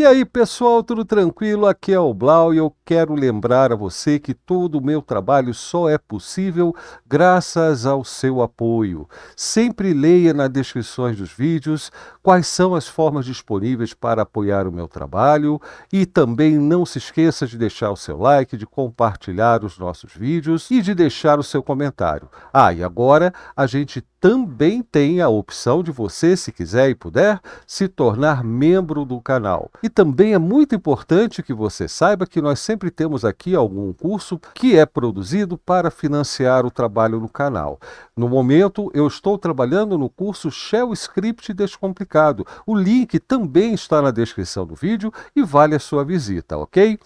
E aí, pessoal, tudo tranquilo? Aqui é o Blau e eu quero lembrar a você que todo o meu trabalho só é possível graças ao seu apoio. Sempre leia nas descrições dos vídeos quais são as formas disponíveis para apoiar o meu trabalho e também não se esqueça de deixar o seu like, de compartilhar os nossos vídeos e de deixar o seu comentário. Ah, e agora a gente também tem a opção de você, se quiser e puder, se tornar membro do canal. E também é muito importante que você saiba que nós sempre temos aqui algum curso que é produzido para financiar o trabalho no canal. No momento, eu estou trabalhando no curso Shell Script Descomplicado. O link também está na descrição do vídeo e vale a sua visita, ok?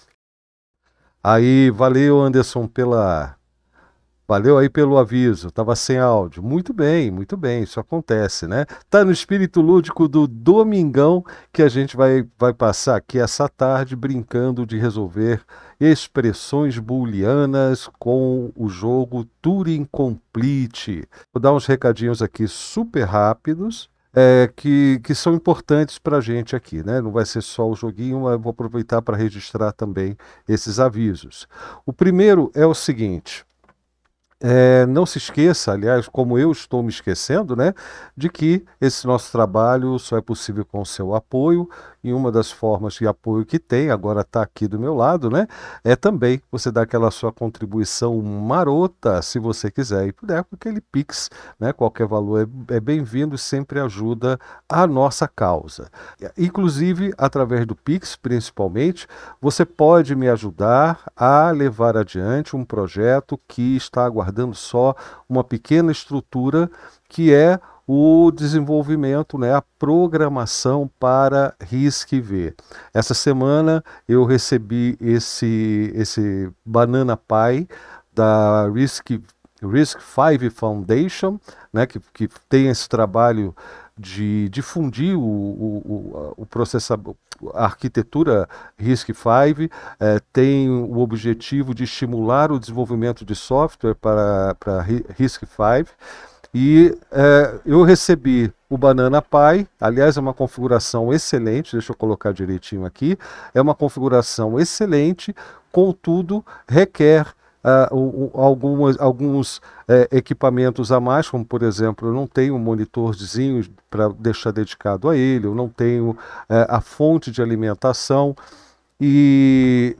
Aí, valeu Anderson pela Valeu aí pelo aviso, estava sem áudio. Muito bem, muito bem, isso acontece, né? está no espírito lúdico do Domingão que a gente vai, vai passar aqui essa tarde brincando de resolver expressões booleanas com o jogo Turing Complete. Vou dar uns recadinhos aqui super rápidos. É, que, que são importantes para a gente aqui, né? Não vai ser só o joguinho, mas vou aproveitar para registrar também esses avisos. O primeiro é o seguinte: é, não se esqueça, aliás, como eu estou me esquecendo, né, de que esse nosso trabalho só é possível com o seu apoio, e uma das formas de apoio que tem, agora está aqui do meu lado, né? É também você dar aquela sua contribuição marota, se você quiser e puder, com aquele Pix, né? Qualquer valor é, é bem-vindo e sempre ajuda a nossa causa. Inclusive, através do Pix, principalmente, você pode me ajudar a levar adiante um projeto que está aguardando só uma pequena estrutura que é o desenvolvimento, né, a programação para RISC-V. Essa semana eu recebi esse, esse Banana Pie da RISC, risk five Foundation, né, que, que tem esse trabalho de difundir o, o, o processo a arquitetura RISC-V é, tem o objetivo de estimular o desenvolvimento de software para, para RISC-V e é, eu recebi o Banana Pai, aliás, é uma configuração excelente, deixa eu colocar direitinho aqui, é uma configuração excelente, contudo, requer uh, algumas, alguns uh, equipamentos a mais, como por exemplo, eu não tenho um monitorzinho para deixar dedicado a ele, eu não tenho uh, a fonte de alimentação. E,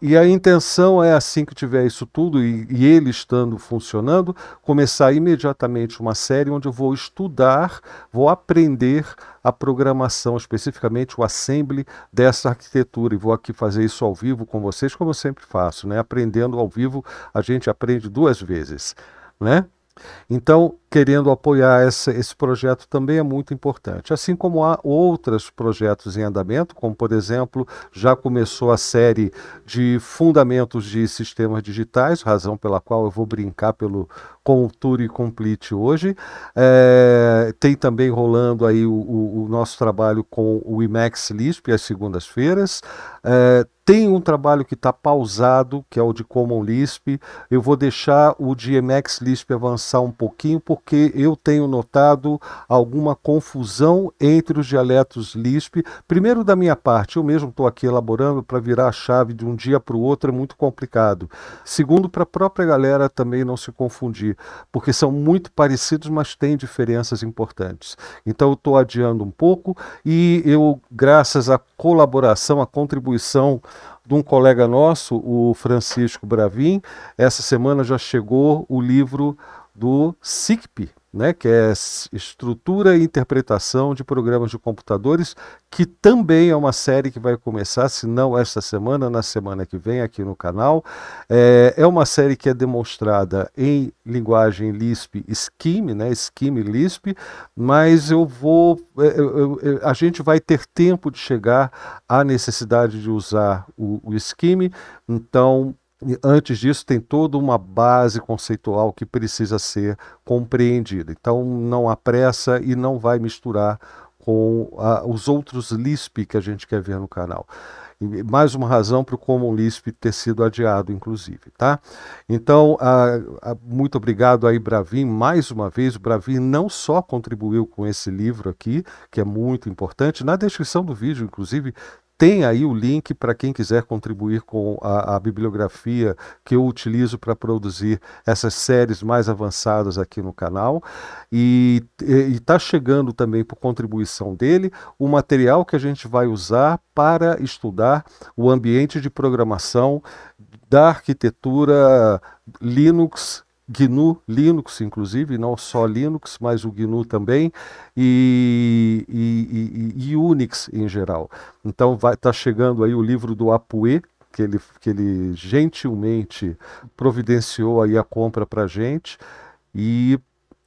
e, a intenção é, assim que tiver isso tudo e, e, ele estando funcionando, começar imediatamente uma série onde eu vou estudar, vou aprender a programação, especificamente o assembly dessa arquitetura. E vou aqui fazer isso ao vivo com vocês, como eu sempre faço, né? Aprendendo ao vivo, a gente aprende duas vezes, né? Então, querendo apoiar essa, esse projeto também é muito importante. Assim como há outros projetos em andamento, como por exemplo, já começou a série de fundamentos de sistemas digitais, razão pela qual eu vou brincar pelo com o Tour e Complete hoje. É, tem também rolando aí o, o, o, nosso trabalho com o IMAX Lisp às segundas-feiras. É, tem um trabalho que está pausado, que é o de Common Lisp. Eu vou deixar o de Emacs Lisp avançar um pouquinho, porque eu tenho notado alguma confusão entre os dialetos Lisp. Primeiro da minha parte, eu mesmo estou aqui elaborando para virar a chave de um dia para o outro, é muito complicado. Segundo, para a própria galera também não se confundir, porque são muito parecidos, mas têm diferenças importantes. Então eu estou adiando um pouco e eu, graças à colaboração, à contribuição de um colega nosso, o Francisco Bravin. Essa semana já chegou o livro do SICP, né, que é Estrutura e Interpretação de Programas de Computadores, que também é uma série que vai começar, se não esta semana, na semana que vem, aqui no canal. É, é uma série que é demonstrada em linguagem Lisp Scheme, né, Scheme Lisp, mas eu vou, eu, é, eu, é, é, a gente vai ter tempo de chegar à necessidade de usar o, o Scheme, então antes disso, tem toda uma base conceitual que precisa ser compreendida. Então, não há pressa e não vai misturar com a, os outros LISP que a gente quer ver no canal. E mais uma razão para o Common LISP ter sido adiado, inclusive, tá? Então, a, a, muito obrigado aí, Bravin, mais uma vez. O Bravin não só contribuiu com esse livro aqui, que é muito importante, na descrição do vídeo, inclusive, tem aí o link para quem quiser contribuir com a, a bibliografia que eu utilizo para produzir essas séries mais avançadas aqui no canal. E está chegando também por contribuição dele o material que a gente vai usar para estudar o ambiente de programação da arquitetura Linux GNU Linux, inclusive, não só Linux, mas o GNU também, e, e, e, e Unix em geral. Então está chegando aí o livro do Apuê, que ele, que ele gentilmente providenciou aí a compra para gente, e,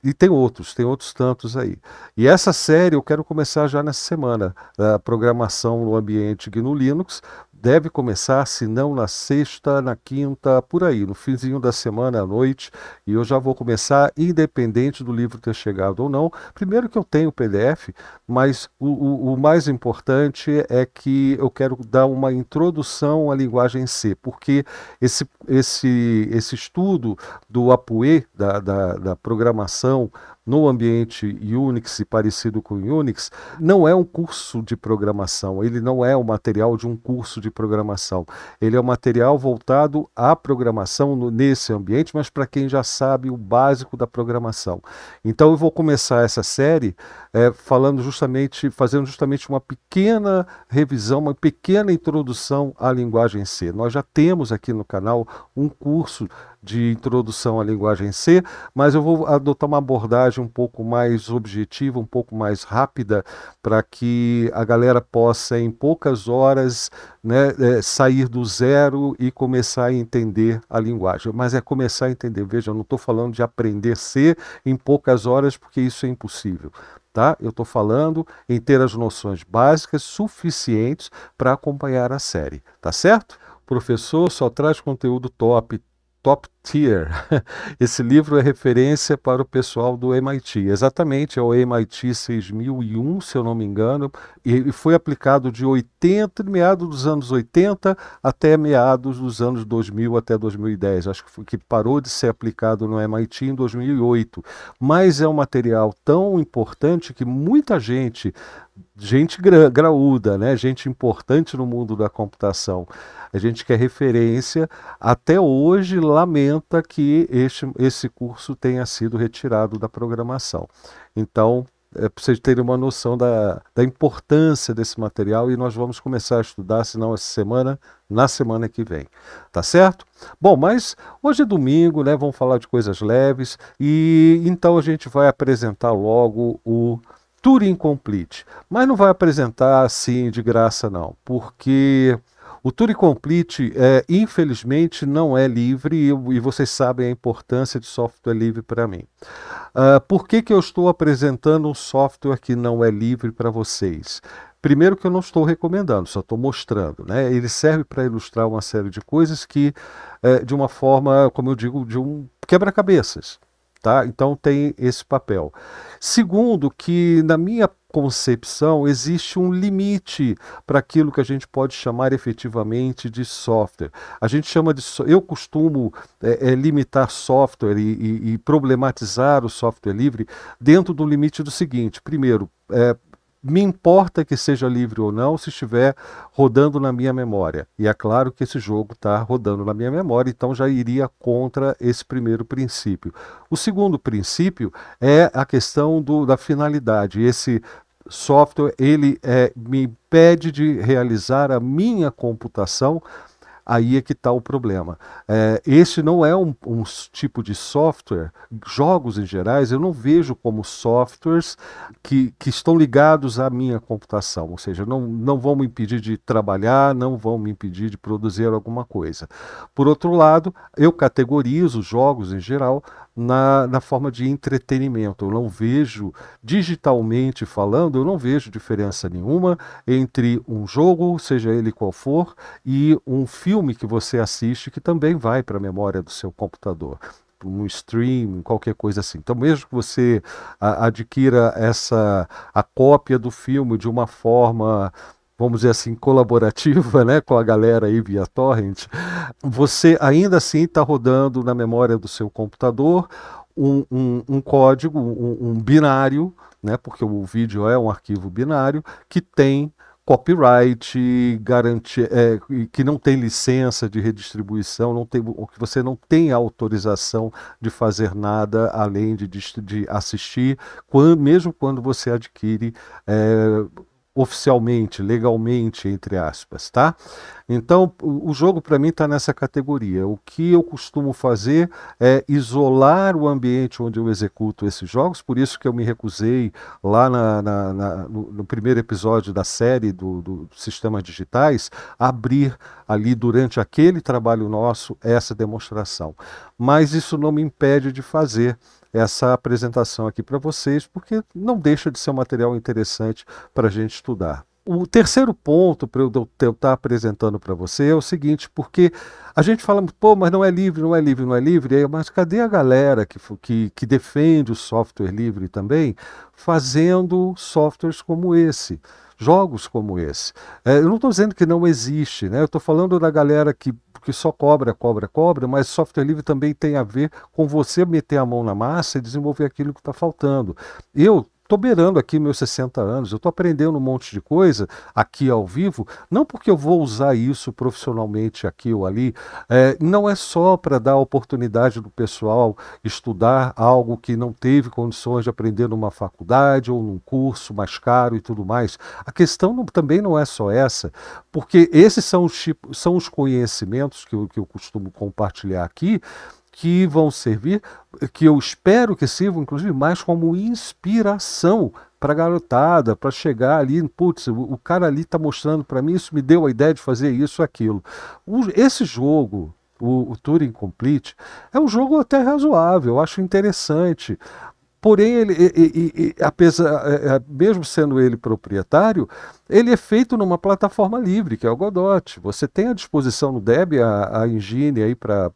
e tem outros, tem outros tantos aí. E essa série eu quero começar já nessa semana, a programação no ambiente GNU Linux, deve começar, se não na sexta, na quinta, por aí, no finzinho da semana à noite, e eu já vou começar, independente do livro ter chegado ou não. Primeiro que eu tenho o PDF, mas o, o, o mais importante é que eu quero dar uma introdução à linguagem C, porque esse, esse, esse estudo do APUE, da, da, da programação, no ambiente Unix e parecido com Unix, não é um curso de programação, ele não é o material de um curso de programação. Ele é um material voltado à programação no, nesse ambiente, mas para quem já sabe o básico da programação. Então eu vou começar essa série é, falando justamente, fazendo justamente uma pequena revisão, uma pequena introdução à linguagem C. Nós já temos aqui no canal um curso de introdução à linguagem C, mas eu vou adotar uma abordagem um pouco mais objetiva, um pouco mais rápida, para que a galera possa, em poucas horas, né, é, sair do zero e começar a entender a linguagem. Mas é começar a entender. Veja, eu não estou falando de aprender C em poucas horas, porque isso é impossível tá? Eu estou falando em ter as noções básicas suficientes para acompanhar a série, tá certo? O professor só traz conteúdo top, top Tier, Esse livro é referência para o pessoal do MIT. Exatamente, é o MIT 6001, se eu não me engano, e foi aplicado de 80, meados dos anos 80 até meados dos anos 2000 até 2010. Acho que, foi, que parou de ser aplicado no MIT em 2008. Mas é um material tão importante que muita gente gente gra graúda, né? gente importante no mundo da computação. A gente quer referência, até hoje lamenta lamenta que este, esse curso tenha sido retirado da programação. Então, é para vocês terem uma noção da, da importância desse material e nós vamos começar a estudar, se não essa semana, na semana que vem, tá certo? Bom, mas hoje é domingo, né? Vamos falar de coisas leves e então a gente vai apresentar logo o Turing Complete, mas não vai apresentar assim de graça não, porque o Tour Complete, é, infelizmente, não é livre e, e, vocês sabem a importância de software livre para mim. Uh, por que, que eu estou apresentando um software que não é livre para vocês? Primeiro que eu não estou recomendando, só estou mostrando. Né? Ele serve para ilustrar uma série de coisas que, é, de uma forma, como eu digo, de um quebra-cabeças. Tá? Então tem esse papel. Segundo, que na minha concepção, existe um limite para aquilo que a gente pode chamar efetivamente de software. A gente chama de. Eu costumo é, é, limitar software e, e, e, problematizar o software livre dentro do limite do seguinte: primeiro, é, me importa que seja livre ou não se estiver rodando na minha memória. E é claro que esse jogo está rodando na minha memória, então já iria contra esse primeiro princípio. O segundo princípio é a questão do, da finalidade. Esse software ele é, me impede de realizar a minha computação, aí é que está o problema. É, não é um, um, tipo de software, jogos em gerais, eu não vejo como softwares que, que estão ligados à minha computação, ou seja, não, não vão me impedir de trabalhar, não vão me impedir de produzir alguma coisa. Por outro lado, eu categorizo jogos em geral na, na forma de entretenimento. Eu não vejo, digitalmente falando, eu não vejo diferença nenhuma entre um jogo, seja ele qual for, e um filme que você assiste, que também vai para a memória do seu computador um stream, qualquer coisa assim. Então, mesmo que você adquira essa a cópia do filme de uma forma vamos dizer assim, colaborativa né, com a galera aí via torrent, você ainda assim está rodando na memória do seu computador um, um, um código, um, um binário, né, porque o vídeo é um arquivo binário, que tem copyright, garantia, é, que não tem licença de redistribuição, não tem, que você não tem autorização de fazer nada além de, de assistir, quando, mesmo quando você adquire é, oficialmente, legalmente, entre aspas, tá? Então, o jogo para mim está nessa categoria. O que eu costumo fazer é isolar o ambiente onde eu executo esses jogos, por isso que eu me recusei lá na, na, na, no, no, primeiro episódio da série do, do Sistemas Digitais, abrir ali durante aquele trabalho nosso essa demonstração. Mas isso não me impede de fazer essa apresentação aqui para vocês, porque não deixa de ser um material interessante para a gente estudar. O terceiro ponto para eu tentar tá apresentando para você é o seguinte, porque a gente fala, pô, mas não é livre, não é livre, não é livre, aí, mas cadê a galera que, que, que defende o software livre também, fazendo softwares como esse? jogos como esse. É, eu não estou dizendo que não existe, né? eu estou falando da galera que, que só cobra, cobra, cobra, mas software livre também tem a ver com você meter a mão na massa e desenvolver aquilo que está faltando. Eu estou beirando aqui meus 60 anos, eu estou aprendendo um monte de coisa aqui ao vivo, não porque eu vou usar isso profissionalmente aqui ou ali, é, não é só para dar oportunidade do pessoal estudar algo que não teve condições de aprender numa faculdade ou num curso mais caro e tudo mais. A questão não, também não é só essa, porque esses são os, tipo, são os conhecimentos que eu, que eu costumo compartilhar aqui, que vão servir, que eu espero que sirvam, inclusive, mais como inspiração para a garotada, para chegar ali, putz, o cara ali está mostrando para mim, isso me deu a ideia de fazer isso, aquilo. O, esse jogo, o, o Turing Complete, é um jogo até razoável, eu acho interessante. Porém, ele, e, e, apesar, é, é, mesmo sendo ele proprietário, ele é feito numa plataforma livre, que é o Godot. Você tem à disposição no Debian a, a engine aí para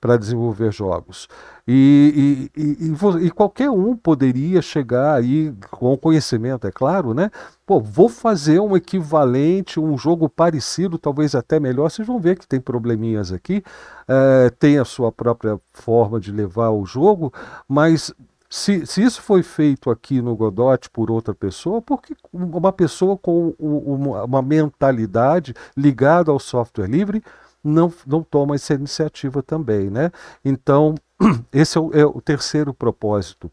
para desenvolver jogos. E, e, e, e, qualquer um poderia chegar aí com conhecimento, é claro, né? Pô, vou fazer um equivalente, um jogo parecido, talvez até melhor. Vocês vão ver que tem probleminhas aqui, é, tem a sua própria forma de levar o jogo, mas se, se, isso foi feito aqui no Godot por outra pessoa, porque uma pessoa com uma mentalidade ligada ao software livre não, não toma essa iniciativa também. Né? Então, esse é o, é o terceiro propósito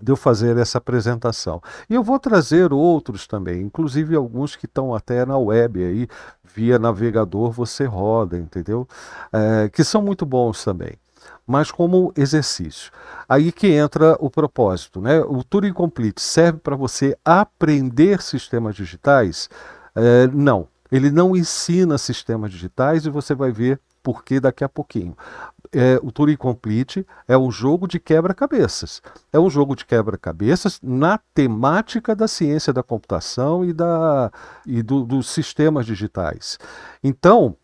de eu fazer essa apresentação. E eu vou trazer outros também, inclusive alguns que estão até na web aí, via navegador você roda, entendeu? É, que são muito bons também. Mas como exercício. Aí que entra o propósito, né? O Turing Complete serve para você aprender sistemas digitais? É, não, ele não ensina sistemas digitais e você vai ver por que daqui a pouquinho. É, o Turing Complete é um jogo de quebra-cabeças. É um jogo de quebra-cabeças na temática da ciência da computação e, da, e do, dos sistemas digitais. Então,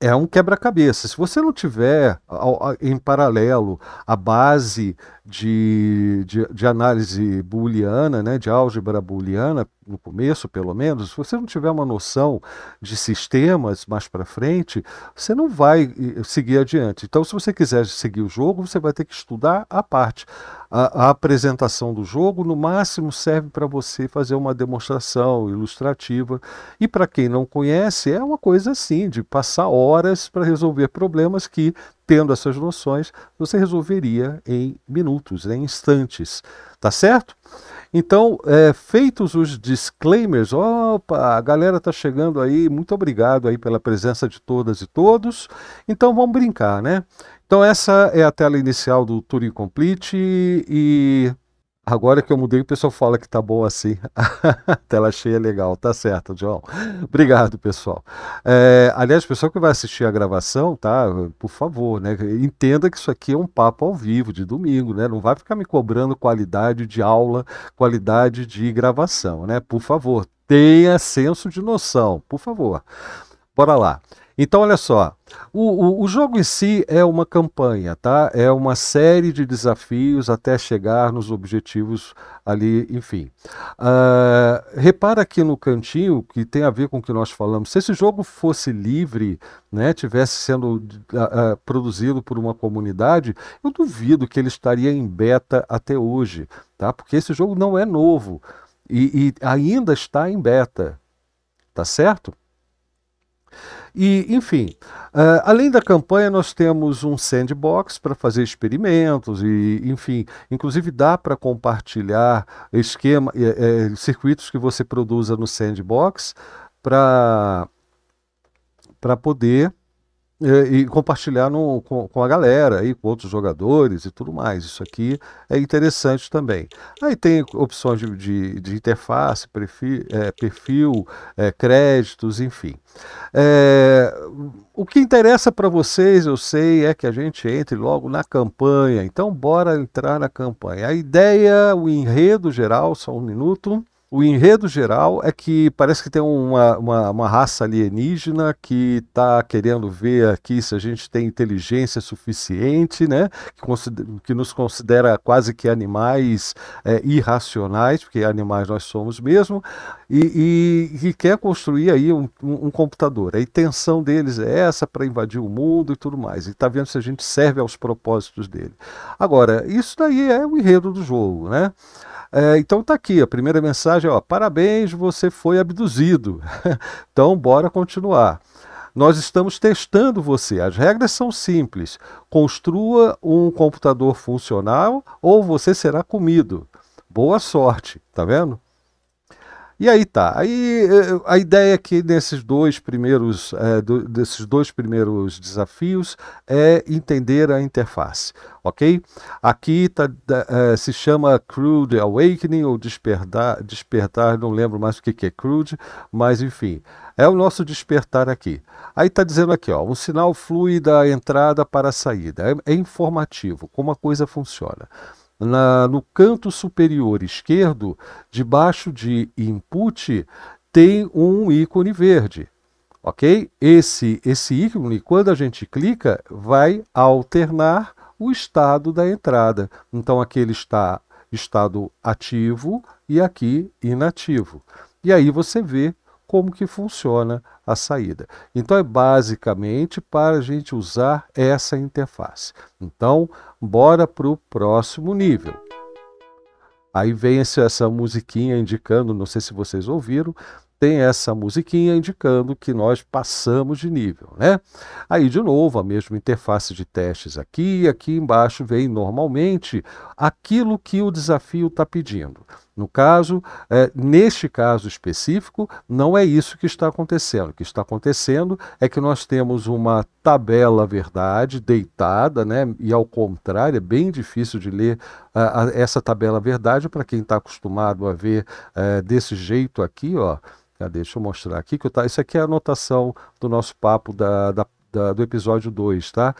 é um quebra-cabeça. Se você não tiver ao, a, em paralelo a base de, de, de, análise booleana, né, de álgebra booleana, no começo pelo menos, se você não tiver uma noção de sistemas mais para frente, você não vai eh, seguir adiante. Então, se você quiser seguir o jogo, você vai ter que estudar a parte a, a apresentação do jogo, no máximo serve para você fazer uma demonstração ilustrativa. E para quem não conhece, é uma coisa assim, de passar horas para resolver problemas que, tendo essas noções, você resolveria em minutos, em instantes. Tá certo? Então, é, feitos os disclaimers, opa, a galera está chegando aí, muito obrigado aí pela presença de todas e todos. Então, vamos brincar, né? Então, essa é a tela inicial do Turing Complete e Agora que eu mudei, o pessoal fala que tá bom assim. Tela cheia é legal, tá certo, João. Obrigado, pessoal. É, aliás, o pessoal que vai assistir a gravação, tá? Por favor, né? Entenda que isso aqui é um papo ao vivo de domingo, né? Não vai ficar me cobrando qualidade de aula, qualidade de gravação, né? Por favor, tenha senso de noção, por favor. Bora lá. Então, olha só, o, o, o, jogo em si é uma campanha, tá? É uma série de desafios até chegar nos objetivos ali, enfim. Uh, repara aqui no cantinho, que tem a ver com o que nós falamos, se esse jogo fosse livre, né, tivesse sendo uh, uh, produzido por uma comunidade, eu duvido que ele estaria em beta até hoje, tá? Porque esse jogo não é novo e, e ainda está em beta, tá certo? E, enfim, uh, além da campanha, nós temos um sandbox para fazer experimentos e, enfim, inclusive dá para compartilhar esquema, é, é, circuitos que você produza no sandbox para poder e, é, e compartilhar no, com, com, a galera aí, com outros jogadores e tudo mais. Isso aqui é interessante também. Aí tem opções de, de, de interface, perfil, é, perfil é, créditos, enfim. É, o que interessa para vocês, eu sei, é que a gente entre logo na campanha. Então, bora entrar na campanha. A ideia, o enredo geral, só um minuto. O enredo geral é que parece que tem uma, uma, uma raça alienígena que está querendo ver aqui se a gente tem inteligência suficiente, né? Que, que nos considera quase que animais é, irracionais, porque animais nós somos mesmo, e, e, e quer construir aí um, um, um, computador. A intenção deles é essa para invadir o mundo e tudo mais. E está vendo se a gente serve aos propósitos dele. Agora, isso daí é o enredo do jogo, né? É, então tá aqui, a primeira mensagem, ó, parabéns, você foi abduzido. então bora continuar. Nós estamos testando você. As regras são simples. Construa um computador funcional ou você será comido. Boa sorte, tá vendo? E aí tá. Aí eh, eh, a ideia é que nesses dois primeiros, é, do, desses dois primeiros desafios é entender a interface, ok? Aqui tá, é, se chama Crude Awakening ou despertar, despertar, não lembro mais o que, que é crude, mas enfim, é o nosso despertar aqui. Aí está dizendo aqui, ó, um sinal flui da entrada para a saída. É, é informativo, como a coisa funciona na, no canto superior esquerdo, debaixo de Input, tem um ícone verde. Ok? Esse, esse ícone, quando a gente clica, vai alternar o estado da entrada. Então, aqui ele está estado ativo e aqui inativo. E aí você vê como que funciona a saída. Então é basicamente para a gente usar essa interface. Então, bora para o próximo nível. Aí vem essa musiquinha indicando, não sei se vocês ouviram, tem essa musiquinha indicando que nós passamos de nível, né? Aí de novo a mesma interface de testes aqui, aqui embaixo vem normalmente aquilo que o desafio está pedindo. No caso, é, neste caso específico, não é isso que está acontecendo. O que está acontecendo é que nós temos uma tabela verdade deitada, né? E ao contrário, é bem difícil de ler a, a, essa tabela verdade para quem está acostumado a ver é, desse jeito aqui, ó. Ah, deixa eu mostrar aqui que eu tá. Isso aqui é a anotação do nosso papo da, da do episódio 2, tá?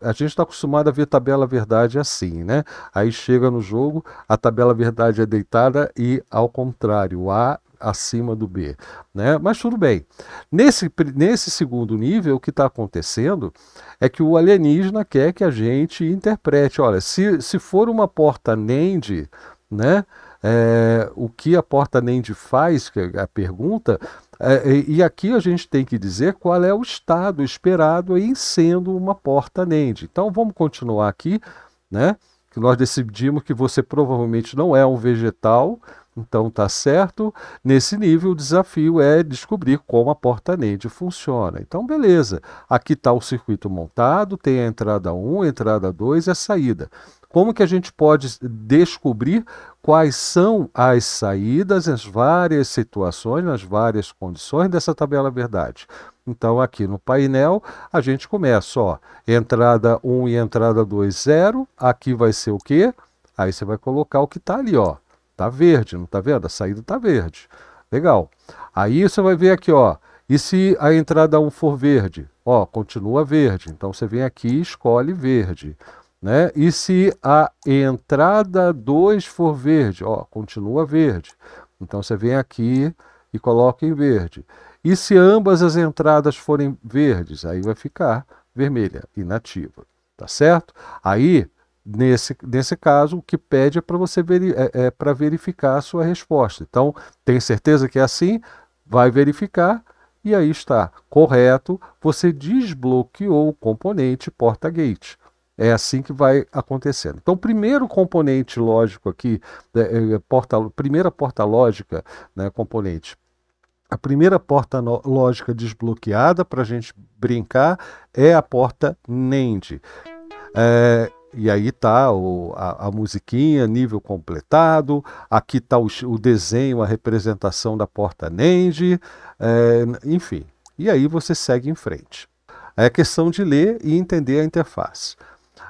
A gente está acostumado a ver tabela verdade assim, né? Aí chega no jogo, a tabela verdade é deitada e ao contrário, o A acima do B, né? Mas tudo bem. Nesse, nesse segundo nível, o que está acontecendo é que o alienígena quer que a gente interprete. Olha, se, se for uma porta NAND, né? É, o que a porta NAND faz, que é a pergunta, é, e aqui a gente tem que dizer qual é o estado esperado em sendo uma porta NAND. Então vamos continuar aqui, né? Que nós decidimos que você provavelmente não é um vegetal, então tá certo. Nesse nível o desafio é descobrir como a porta NAND funciona. Então beleza. Aqui está o circuito montado, tem a entrada 1, a entrada 2 e a saída. Como que a gente pode descobrir quais são as saídas, as várias situações, nas várias condições dessa tabela verdade? Então, aqui no painel, a gente começa, ó, entrada 1 e entrada 2, 0. Aqui vai ser o quê? Aí você vai colocar o que está ali, ó. Está verde, não está vendo? A saída está verde. Legal. Aí você vai ver aqui, ó. E se a entrada 1 for verde? Ó, continua verde. Então você vem aqui e escolhe verde. Né? E se a entrada 2 for verde, ó, continua verde. Então você vem aqui e coloca em verde. E se ambas as entradas forem verdes, aí vai ficar vermelha, inativa. Tá certo? Aí, nesse, nesse caso, o que pede é para você veri é, é para verificar a sua resposta. Então, tem certeza que é assim? Vai verificar e aí está correto, você desbloqueou o componente porta gate. É assim que vai acontecendo. Então, o primeiro componente lógico aqui, né, é, é, porta, primeira porta lógica, né, componente, a primeira porta lógica desbloqueada para a gente brincar é a porta NAND. É, e aí tá a, a, musiquinha, nível completado, aqui está o, o desenho, a representação da porta NAND, é, enfim. E aí você segue em frente. É questão de ler e entender a interface.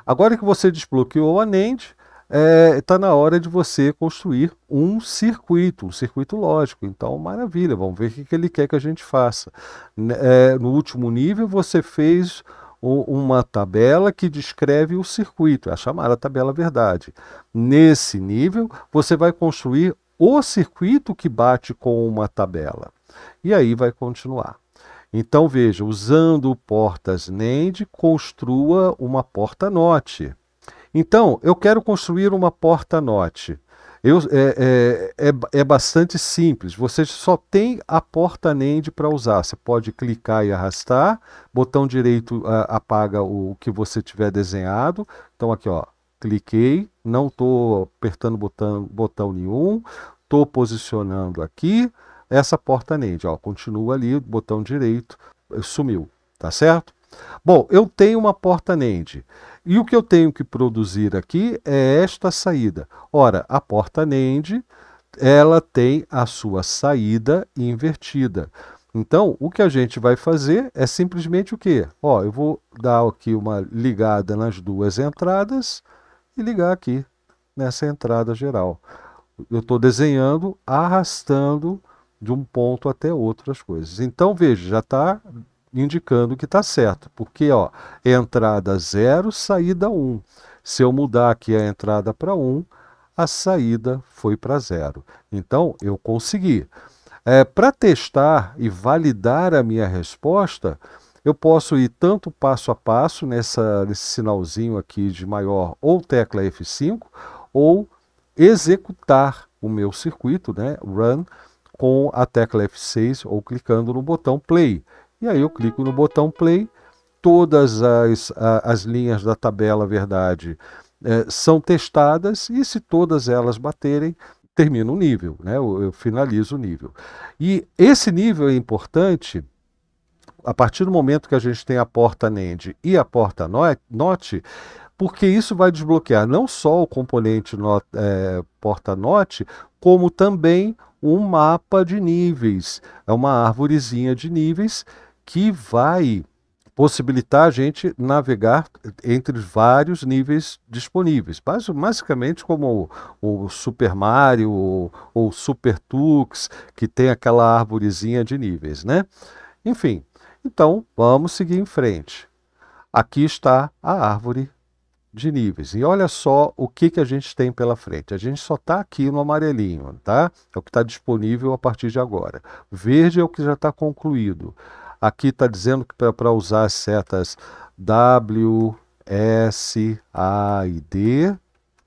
Agora que você desbloqueou a NAND, está é, tá na hora de você construir um circuito, um circuito lógico. Então, maravilha, vamos ver o que, ele quer que a gente faça. Né, é, no último nível, você fez uma tabela que descreve o circuito, é a chamada tabela verdade. Nesse nível, você vai construir o circuito que bate com uma tabela. E aí vai continuar. Então veja, usando portas NAND, construa uma porta NOT. Então, eu quero construir uma porta NOT. Eu, é, é, é, é, bastante simples, você só tem a porta NAND para usar. Você pode clicar e arrastar, botão direito apaga o, o que você tiver desenhado. Então aqui, ó, cliquei, não estou apertando botão, botão nenhum, estou posicionando aqui, essa porta Neide. Ó, continua ali, botão direito, eh, sumiu, tá certo? Bom, eu tenho uma porta Neide e o que eu tenho que produzir aqui é esta saída. Ora, a porta Neide, ela tem a sua saída invertida. Então, o que a gente vai fazer é simplesmente o quê? Ó, eu vou dar aqui uma ligada nas duas entradas e ligar aqui nessa entrada geral. Eu estou desenhando, arrastando de um ponto até outras coisas. Então, veja, já está indicando que está certo, porque ó, é entrada 0, saída 1. Um. Se eu mudar aqui a entrada para 1, um, a saída foi para 0. Então, eu consegui. É, para testar e validar a minha resposta, eu posso ir tanto passo a passo nessa, nesse sinalzinho aqui de maior ou tecla F5, ou executar o meu circuito, né, run, com a tecla F6 ou clicando no botão play. E aí eu clico no botão play, todas as, as linhas da tabela verdade é, são testadas e se todas elas baterem, termina o nível, né? eu, eu finalizo o nível. E esse nível é importante a partir do momento que a gente tem a porta NAND e a porta NOT, porque isso vai desbloquear não só o componente not, é, porta NOT, como também um mapa de níveis, é uma árvorezinha de níveis que vai possibilitar a gente navegar entre vários níveis disponíveis. Basicamente como o, Super Mario ou, ou Super Tux, que tem aquela árvorezinha de níveis, né? Enfim, então vamos seguir em frente. Aqui está a árvore de níveis. E olha só o que, que a gente tem pela frente. A gente só está aqui no amarelinho, tá? É o que está disponível a partir de agora. Verde é o que já está concluído. Aqui está dizendo que para usar as setas W, S, A e D,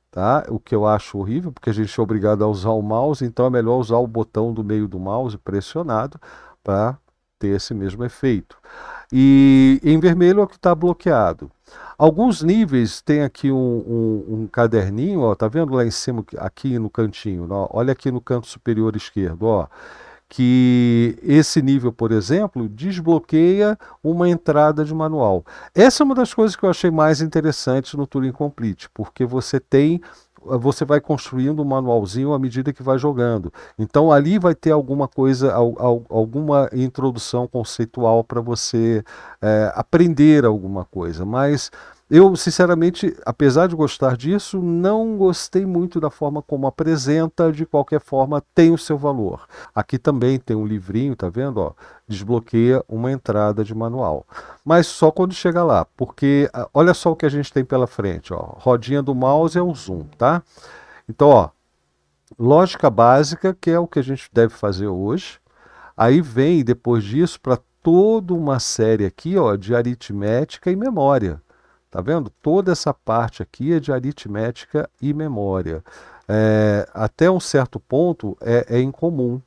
tá? O que eu acho horrível, porque a gente é obrigado a usar o mouse, então é melhor usar o botão do meio do mouse pressionado para ter esse mesmo efeito. E em vermelho é o que está bloqueado. Alguns níveis tem aqui um, um, um, caderninho, ó, tá vendo lá em cima, aqui no cantinho, ó, olha aqui no canto superior esquerdo, ó, que esse nível, por exemplo, desbloqueia uma entrada de manual. Essa é uma das coisas que eu achei mais interessante no Turing Complete, porque você tem você vai construindo um manualzinho à medida que vai jogando. Então ali vai ter alguma coisa, alguma introdução conceitual para você é, aprender alguma coisa. Mas eu, sinceramente, apesar de gostar disso, não gostei muito da forma como apresenta, de qualquer forma, tem o seu valor. Aqui também tem um livrinho, tá vendo? Ó, desbloqueia uma entrada de manual. Mas só quando chega lá, porque ah, olha só o que a gente tem pela frente, ó. Rodinha do mouse é o zoom, tá? Então, ó, lógica básica, que é o que a gente deve fazer hoje. Aí vem, depois disso, para toda uma série aqui, ó, de aritmética e memória. Tá vendo? Toda essa parte aqui é de aritmética e memória. É, até um certo ponto é, é incomum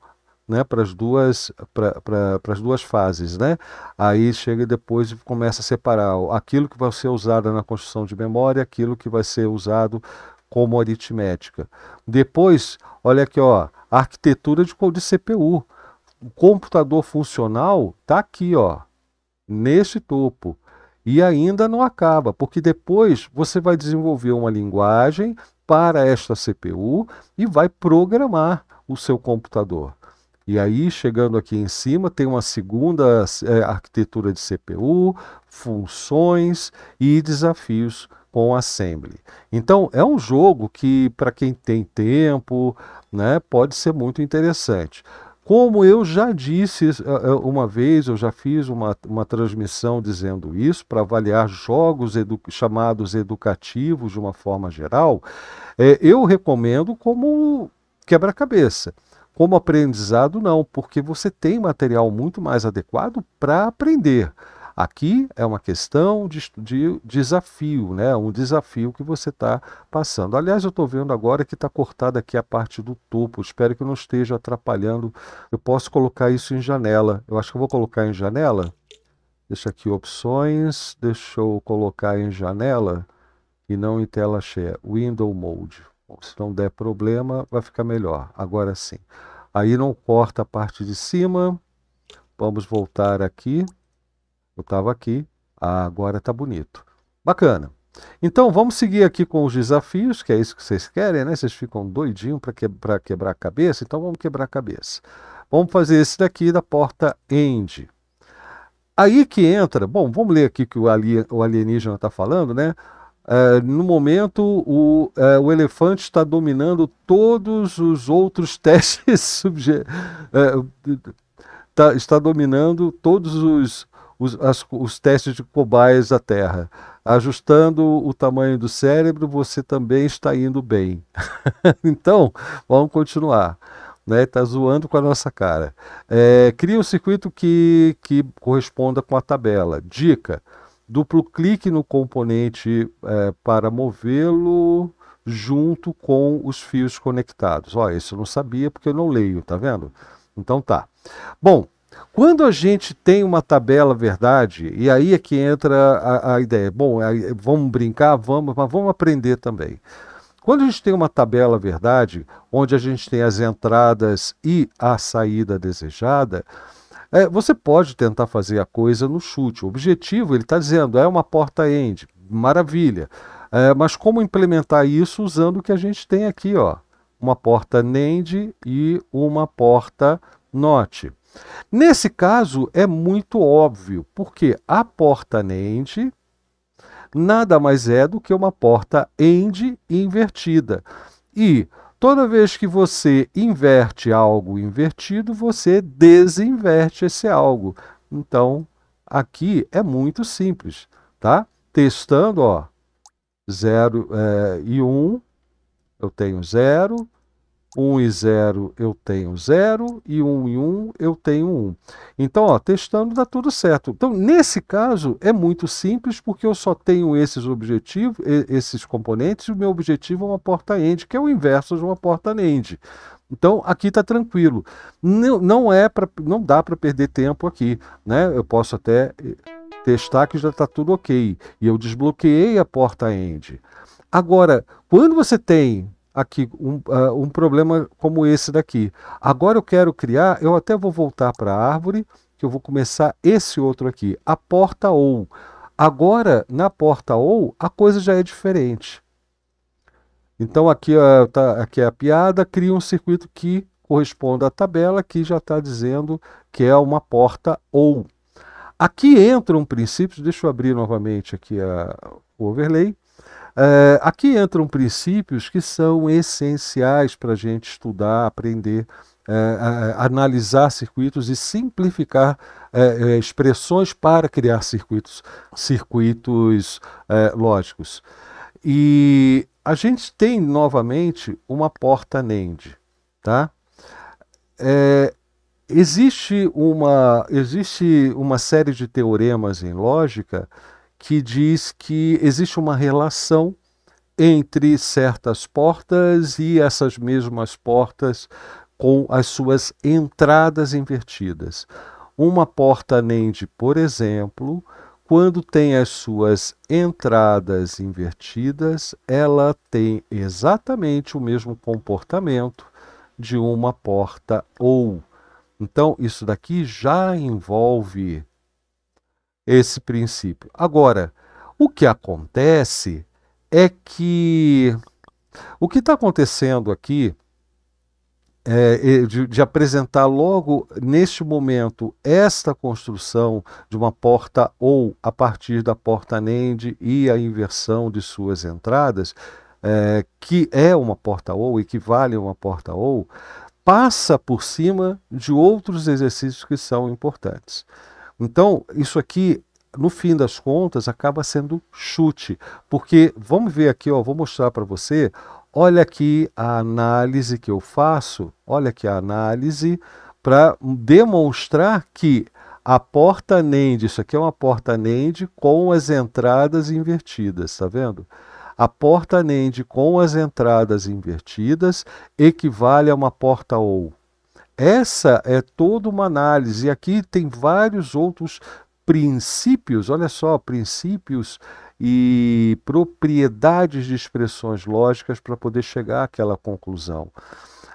né, para as duas, pra, pra, duas fases. Né? Aí chega depois e começa a separar aquilo que vai ser usado na construção de memória, aquilo que vai ser usado como aritmética. Depois, olha aqui, ó, arquitetura de, de CPU. O computador funcional está aqui, ó, neste topo. E ainda não acaba, porque depois você vai desenvolver uma linguagem para esta CPU e vai programar o seu computador. E aí, chegando aqui em cima, tem uma segunda é, arquitetura de CPU, funções e desafios com assembly. Então, é um jogo que, para quem tem tempo, né, pode ser muito interessante. Como eu já disse eh, eh, uma vez, eu já fiz uma, uma transmissão dizendo isso, para avaliar jogos edu chamados educativos de uma forma geral, é, eu recomendo como quebra-cabeça. Como aprendizado, não, porque você tem material muito mais adequado para aprender. Aqui é uma questão de, de desafio, né? um desafio que você está passando. Aliás, eu estou vendo agora que está cortada aqui a parte do topo, espero que não esteja atrapalhando. Eu posso colocar isso em janela, eu acho que eu vou colocar em janela. Deixa aqui opções, deixa eu colocar em janela e não em tela cheia, window mode. se não der problema, vai ficar melhor, agora sim. Aí não corta a parte de cima, vamos voltar aqui. Eu estava aqui, agora está bonito. Bacana. Então vamos seguir aqui com os desafios, que é isso que vocês querem, né? Vocês ficam doidinho para que, quebrar a cabeça, então vamos quebrar a cabeça. Vamos fazer esse daqui da porta end. Aí que entra, bom, vamos ler aqui que o, alien, o alienígena está falando, né? É, no momento, o, é, o elefante está dominando todos os outros testes subje... É, tá, está dominando todos os os, as, os testes de cobaias da Terra. Ajustando o tamanho do cérebro, você também está indo bem. então, vamos continuar né? Tá zoando com a nossa cara. É, cria um circuito que, que corresponda com a tabela. Dica: duplo clique no componente é, para movê-lo junto com os fios conectados. Ó, isso eu não sabia porque eu não leio, tá vendo? Então tá. Bom, quando a gente tem uma tabela verdade, e aí é que entra a, a ideia, bom, vamos brincar, vamos, mas vamos aprender também. Quando a gente tem uma tabela verdade, onde a gente tem as entradas e a saída desejada, é, você pode tentar fazer a coisa no chute. O objetivo, ele está dizendo, é uma porta-end, maravilha. É, mas como implementar isso usando o que a gente tem aqui, ó, uma porta NAND e uma porta NOT. Nesse caso, é muito óbvio, porque a porta NAND nada mais é do que uma porta AND invertida. E toda vez que você inverte algo invertido, você desinverte esse algo. Então, aqui é muito simples, tá? Testando, ó, 0 é, eh, e 1, um, eu tenho 0, 1 e 0 eu tenho 0 e 1 e 1 eu tenho 1. Então, ó, testando dá tudo certo. Então, nesse caso é muito simples porque eu só tenho esses objetivos, esses componentes, e o meu objetivo é uma porta AND que é o inverso de uma porta NAND Então, aqui está tranquilo. Não, não é para não dá para perder tempo aqui, né? Eu posso até eh, testar que já está tudo OK e eu desbloqueei a porta AND Agora, quando você tem aqui um, uh, um problema como esse daqui. Agora eu quero criar, eu até vou voltar para a árvore, que eu vou começar esse outro aqui, a porta ou. Agora, na porta ou, a coisa já é diferente. Então aqui, uh, tá, aqui é a piada, cria um circuito que corresponda à tabela que já está dizendo que é uma porta ou. Aqui entra um princípio, deixa eu abrir novamente aqui a, o overlay. Uh, aqui entram princípios que são essenciais para a gente estudar, aprender, uh, uh, analisar circuitos e simplificar eh, expressões para criar circuitos, circuitos lógicos. E a gente tem novamente uma porta NAND, tá? existe uma existe uma série de teoremas em lógica que diz que existe uma relação entre certas portas e essas mesmas portas com as suas entradas invertidas. Uma porta Nende, por exemplo, quando tem as suas entradas invertidas, ela tem exatamente o mesmo comportamento de uma porta ou. Então, isso daqui já envolve esse princípio. Agora, o que acontece é que o que está acontecendo aqui é, é, de, de, apresentar logo neste momento esta construção de uma porta ou a partir da porta Nende e a inversão de suas entradas, é, que é uma porta ou equivale a uma porta ou, passa por cima de outros exercícios que são importantes. Então, isso aqui, no fim das contas, acaba sendo chute, porque vamos ver aqui, ó, vou mostrar para você. Olha aqui a análise que eu faço, olha aqui a análise para demonstrar que a porta NAND, isso aqui é uma porta NAND com as entradas invertidas, está vendo? A porta NAND com as entradas invertidas equivale a uma porta OU. Essa é toda uma análise. E aqui tem vários outros princípios, olha só, princípios e propriedades de expressões lógicas para poder chegar àquela conclusão.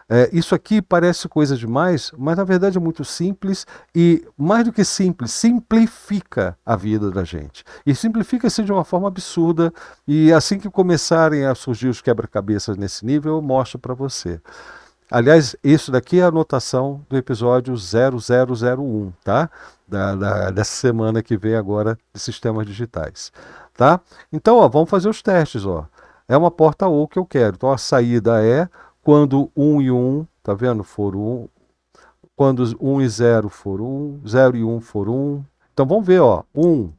É, isso aqui parece coisa demais, mas na verdade é muito simples e, mais do que simples, simplifica a vida da gente. E simplifica-se de uma forma absurda. E assim que começarem a surgir os quebra-cabeças nesse nível, eu mostro para você. Aliás, isso daqui é a anotação do episódio 0001, tá? Da, da, dessa semana que vem agora de sistemas digitais, tá? Então, ó, vamos fazer os testes, ó. É uma porta ou que eu quero. Então, a saída é quando 1 e 1, tá vendo? For 1. Quando 1 e 0 for 1, 0 e 1 for 1. Então, vamos ver, ó. 1,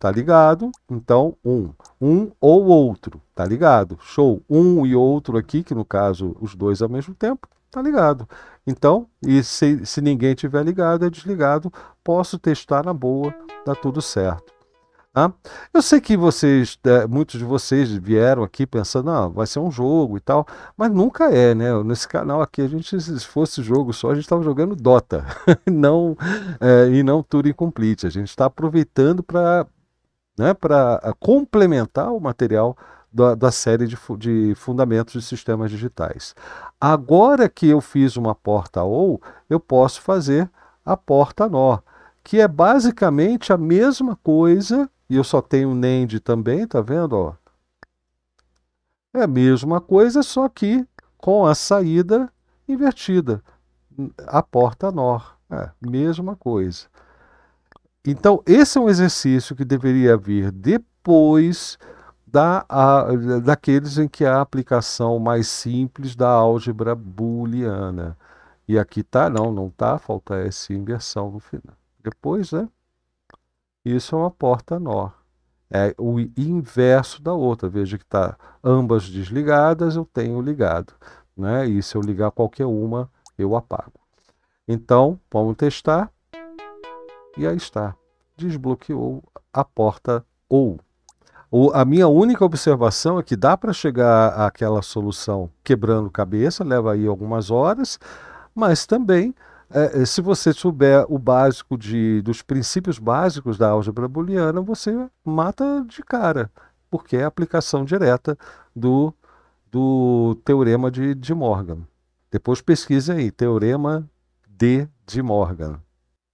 tá ligado? Então, um. Um ou outro, tá ligado? Show. Um e outro aqui, que no caso os dois ao mesmo tempo, tá ligado. Então, e se, se ninguém tiver ligado, é desligado. Posso testar na boa, dá tá tudo certo. Ah, eu sei que vocês, é, muitos de vocês vieram aqui pensando, ah, vai ser um jogo e tal, mas nunca é, né? Nesse canal aqui, a gente, se fosse jogo só, a gente estava jogando Dota, não, é, e não Turing Complete. A gente está aproveitando para né, para complementar o material da, da série de, de, fundamentos de sistemas digitais. Agora que eu fiz uma porta ou, eu posso fazer a porta NOR que é basicamente a mesma coisa, e eu só tenho NAND também, tá vendo? Ó? É a mesma coisa, só que com a saída invertida, a porta NOR é, mesma coisa. Então, esse é um exercício que deveria vir depois da, a, daqueles em que a aplicação mais simples da álgebra booleana. E aqui tá, não, não tá, falta essa inversão no final. Depois, né? Isso é uma porta nó. É o inverso da outra. Veja que tá ambas desligadas, eu tenho ligado, né? E se eu ligar qualquer uma, eu apago. Então, vamos testar. E aí está, desbloqueou a porta ou. O, a minha única observação é que dá para chegar àquela solução quebrando cabeça, leva aí algumas horas, mas também, é, é, se você souber o básico de, dos princípios básicos da álgebra booleana, você mata de cara, porque é a aplicação direta do, do teorema de, de Morgan. Depois pesquise aí, teorema de, de Morgan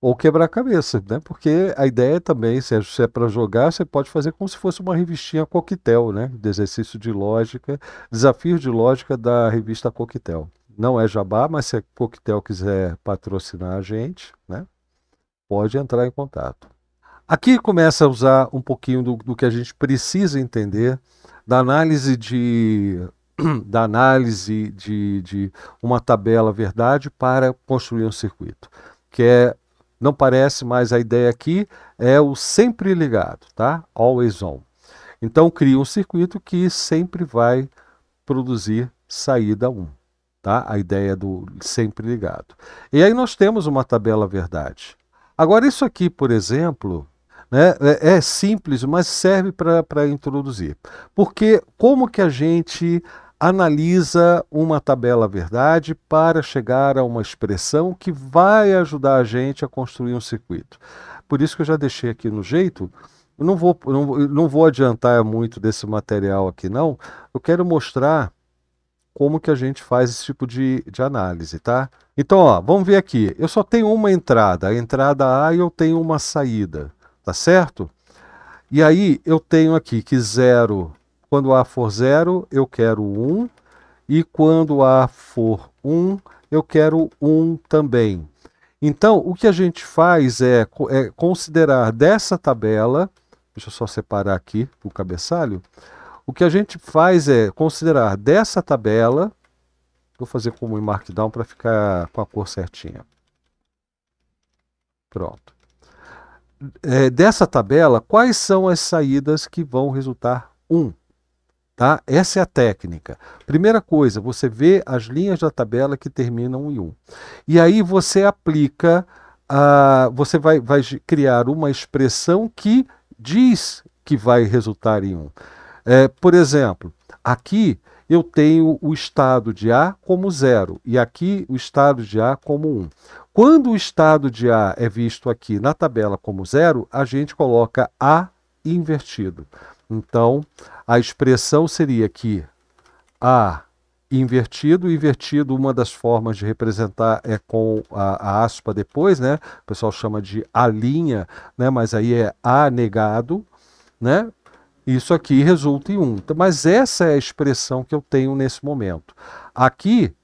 ou quebrar a cabeça, né? Porque a ideia também, se é, é para jogar, você pode fazer como se fosse uma revistinha coquetel, né? De exercício de lógica, desafio de lógica da revista Coquetel. Não é jabá, mas se a Coquetel quiser patrocinar a gente, né? Pode entrar em contato. Aqui começa a usar um pouquinho do, do que a gente precisa entender da análise de da análise de, de uma tabela verdade para construir um circuito, que é não parece, mas a ideia aqui é o sempre ligado, tá? Always on. Então cria um circuito que sempre vai produzir saída 1, tá? A ideia do sempre ligado. E aí nós temos uma tabela verdade. Agora isso aqui, por exemplo, né, é, é simples, mas serve para introduzir. Porque como que a gente analisa uma tabela verdade para chegar a uma expressão que vai ajudar a gente a construir um circuito. Por isso que eu já deixei aqui no jeito. Eu não vou, não, não vou adiantar muito desse material aqui, não. Eu quero mostrar como que a gente faz esse tipo de, de análise, tá? Então, ó, vamos ver aqui. Eu só tenho uma entrada, a entrada A, e eu tenho uma saída, tá certo? E aí eu tenho aqui que zero quando A for zero, eu quero 1. Um, e quando A for 1, um, eu quero 1 um também. Então, o que a gente faz é, é, considerar dessa tabela, deixa eu só separar aqui o cabeçalho, o que a gente faz é considerar dessa tabela, vou fazer como em Markdown para ficar com a cor certinha. Pronto. É, dessa tabela, quais são as saídas que vão resultar 1? Um? Tá? Essa é a técnica. Primeira coisa, você vê as linhas da tabela que terminam em 1. E aí você aplica, uh, você vai, vai criar uma expressão que diz que vai resultar em 1. É, por exemplo, aqui eu tenho o estado de A como zero e aqui o estado de A como 1. Um. Quando o estado de A é visto aqui na tabela como zero, a gente coloca A invertido. Então, a expressão seria que A invertido, invertido, uma das formas de representar é com a, a aspa depois, né? O pessoal chama de A linha, né? Mas aí é A negado, né? Isso aqui resulta em 1. Um. Então, mas essa é a expressão que eu tenho nesse momento. Aqui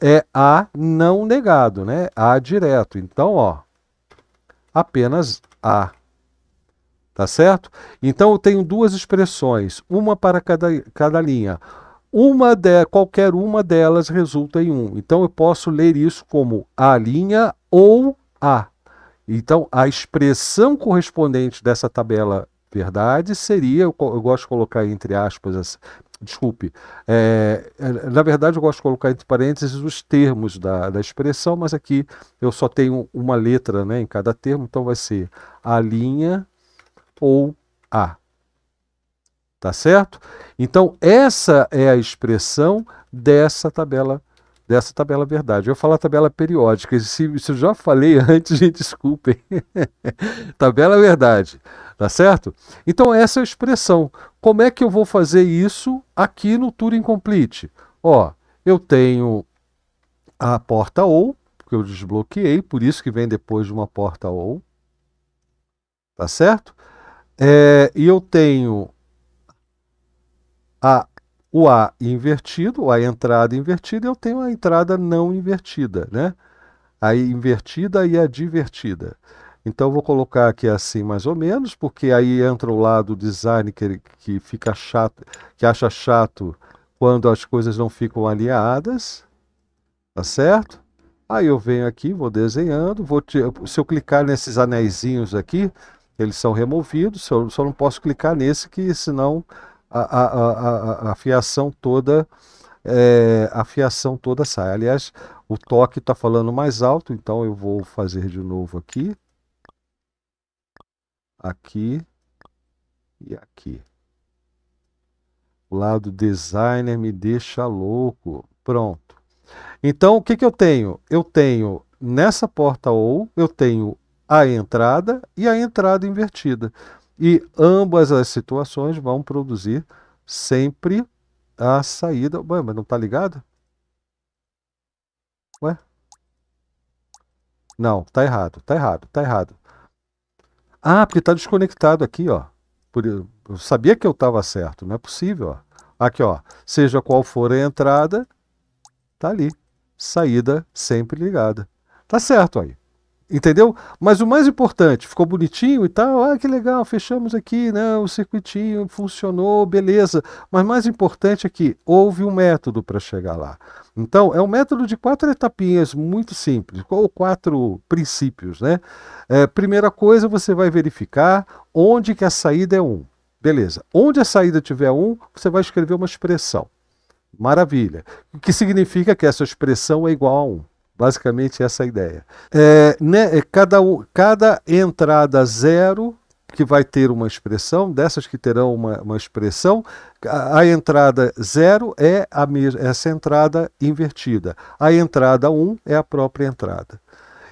é A não negado, né? A direto. Então, ó, apenas A. Tá certo? Então eu tenho duas expressões, uma para cada, cada linha. Uma de, qualquer uma delas resulta em um. Então eu posso ler isso como a linha ou a. Então a expressão correspondente dessa tabela verdade seria, eu, eu gosto de colocar entre aspas, desculpe, é, é, na verdade eu gosto de colocar entre parênteses os termos da, da expressão, mas aqui eu só tenho uma letra né, em cada termo, então vai ser a linha ou a. Tá certo? Então, essa é a expressão dessa tabela dessa tabela verdade. Eu falo tabela periódica, se, se eu já falei antes, gente, desculpem. tabela verdade, tá certo? Então, essa é a expressão. Como é que eu vou fazer isso aqui no Turing Complete? Ó, eu tenho a porta ou, que eu desbloqueei, por isso que vem depois de uma porta ou, tá certo? É, e eu tenho a, o A invertido, a entrada invertida, eu tenho a entrada não invertida, né? A invertida e a divertida. Então vou colocar aqui assim mais ou menos, porque aí entra o lado design que, que fica chato, que acha chato quando as coisas não ficam alinhadas, tá certo? Aí eu venho aqui, vou desenhando, vou se eu clicar nesses anéisinhos aqui, eles são removidos, eu só não posso clicar nesse, que senão a, a, a, a fiação toda é, a fiação toda sai. Aliás, o toque está falando mais alto, então eu vou fazer de novo aqui, aqui e aqui. O lado designer me deixa louco. Pronto. Então, o que, que eu tenho? Eu tenho nessa porta ou eu tenho a entrada e a entrada invertida. E ambas as situações vão produzir sempre a saída. Ué, mas não está ligado? Ué? Não, tá errado, tá errado, tá errado. Ah, porque tá desconectado aqui, ó. Por, eu sabia que eu estava certo, não é possível, ó. Aqui, ó. Seja qual for a entrada, tá ali. Saída sempre ligada. Tá certo aí. Entendeu? Mas o mais importante, ficou bonitinho e tal. Ah, que legal, fechamos aqui, né? O circuitinho funcionou, beleza. Mas mais importante é que houve um método para chegar lá. Então, é um método de quatro etapinhas muito simples, ou quatro princípios, né? É, primeira coisa, você vai verificar onde que a saída é um. Beleza. Onde a saída tiver um, você vai escrever uma expressão. Maravilha. O que significa que essa expressão é igual a um. Basicamente essa é ideia. É, né, é cada, cada entrada zero que vai ter uma expressão, dessas que terão uma, uma expressão, a, a, entrada zero é a, essa entrada invertida. A entrada 1 um é a própria entrada.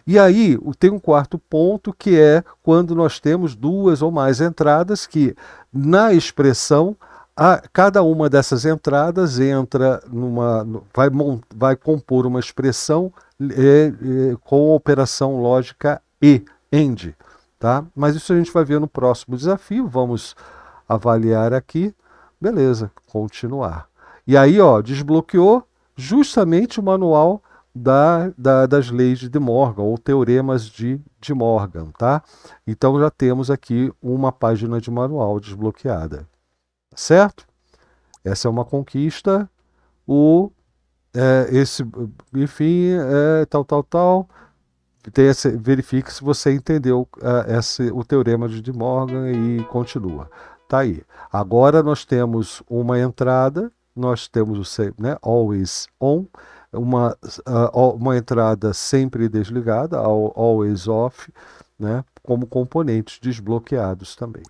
E aí tem um quarto ponto que é quando nós temos duas ou mais entradas que na expressão a, cada uma dessas entradas entra numa vai, vai compor uma expressão é, é, com operação lógica E, AND. Tá? Mas isso a gente vai ver no próximo desafio. Vamos avaliar aqui. Beleza, continuar. E aí, ó, desbloqueou justamente o manual da, da, das leis de De Morgan, ou teoremas de De Morgan, tá? Então já temos aqui uma página de manual desbloqueada, tá certo? Essa é uma conquista. O é, esse enfim, é, tal, tal, tal. Esse, verifique se você entendeu é, esse, o teorema de De Morgan e continua. Tá aí. Agora nós temos uma entrada, nós temos o né, always on, uma, uma entrada sempre desligada, always off, né, como componentes desbloqueados também.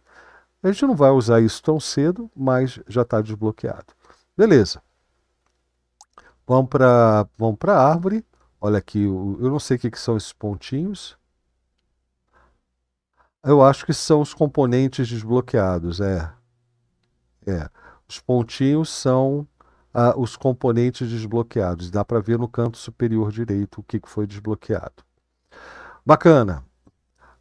A gente não vai usar isso tão cedo, mas já está desbloqueado. Beleza. Vamos para vamos a árvore. Olha aqui, eu não sei o que, que são esses pontinhos. Eu acho que são os componentes desbloqueados, é. É. Os pontinhos são ah, os componentes desbloqueados. Dá para ver no canto superior direito o que, que foi desbloqueado. Bacana.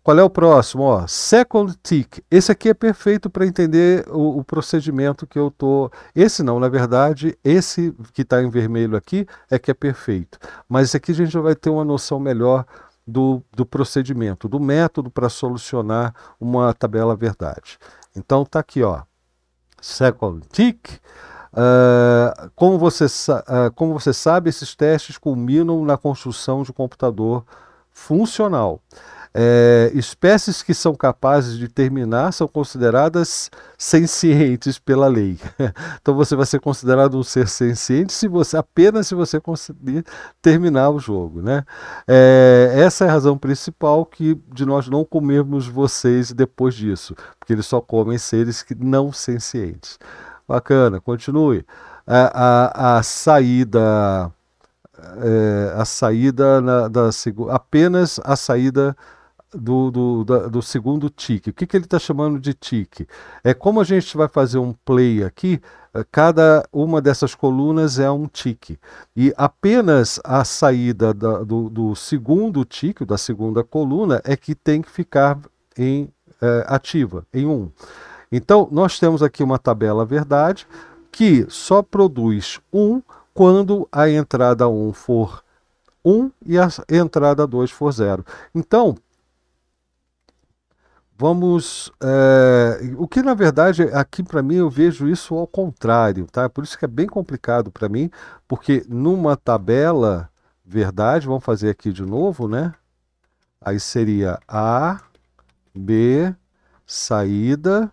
Qual é o próximo? Ó, second tick. Esse aqui é perfeito para entender o, o, procedimento que eu tô. Esse não, na verdade, esse que está em vermelho aqui é que é perfeito. Mas esse aqui a gente já vai ter uma noção melhor do, do procedimento, do método para solucionar uma tabela verdade. Então está aqui, ó. Second tick. Uh, como, você, uh, como você sabe, esses testes culminam na construção de um computador funcional. É, espécies que são capazes de terminar são consideradas sencientes pela lei. Então você vai ser considerado um ser senciente se você, apenas se você conseguir terminar o jogo. Né? É, essa é a razão principal que de nós não comermos vocês depois disso, porque eles só comem seres que não sencientes. Bacana, continue. a, a, a saída é, a saída na, da apenas a saída do, do, da, do segundo tique. O que, que ele está chamando de tique? É como a gente vai fazer um play aqui, eh, cada uma dessas colunas é um tique. E apenas a saída da, do, do segundo tique, da segunda coluna, é que tem que ficar em é, ativa, em 1. Um. Então, nós temos aqui uma tabela verdade que só produz 1 um quando a entrada 1 um for 1 um e a entrada 2 for 0. Então, Vamos. É, o que na verdade aqui para mim eu vejo isso ao contrário, tá? Por isso que é bem complicado para mim, porque numa tabela, verdade, vamos fazer aqui de novo, né? Aí seria A, B, saída.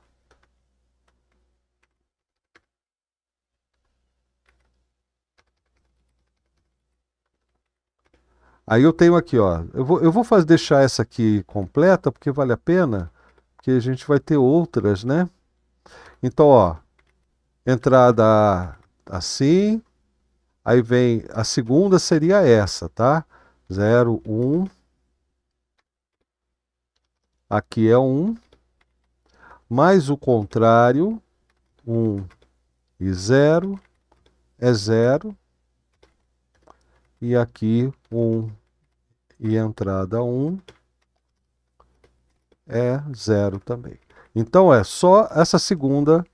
Aí eu tenho aqui, ó. Eu vou, eu vou fazer, deixar essa aqui completa, porque vale a pena porque a gente vai ter outras, né? Então, ó, entrada assim, aí vem a segunda seria essa, tá? 0, 1, um. aqui é 1, um. mais o contrário, 1 um e 0 é 0, e aqui 1 e entrada 1 é zero também. Então é só essa segunda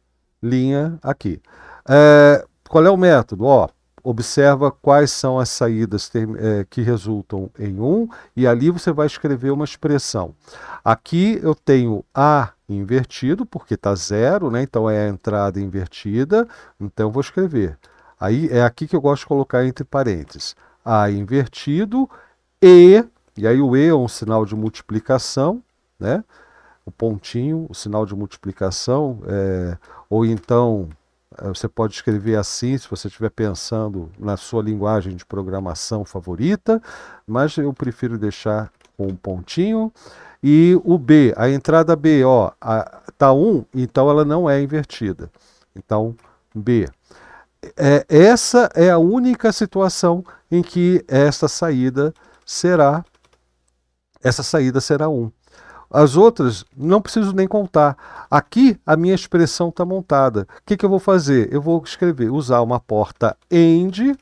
linha aqui. É, qual é o método? Ó, observa quais são as saídas é, que resultam em um e ali você vai escrever uma expressão. Aqui eu tenho A invertido, porque está zero, né? então é a entrada invertida, então eu vou escrever. Aí é aqui que eu gosto de colocar entre parênteses. A invertido e, e aí o E é um sinal de multiplicação, né? o pontinho, o sinal de multiplicação, é, ou então é, você pode escrever assim, se você estiver pensando na sua linguagem de programação favorita, mas eu prefiro deixar com um pontinho. E o B, a entrada B, ó, tá 1, então ela não é invertida. Então, B. É, essa é a única situação em que esta saída será essa saída será 1. As outras não preciso nem contar. Aqui a minha expressão está montada. O que, que eu vou fazer? Eu vou escrever, usar uma porta AND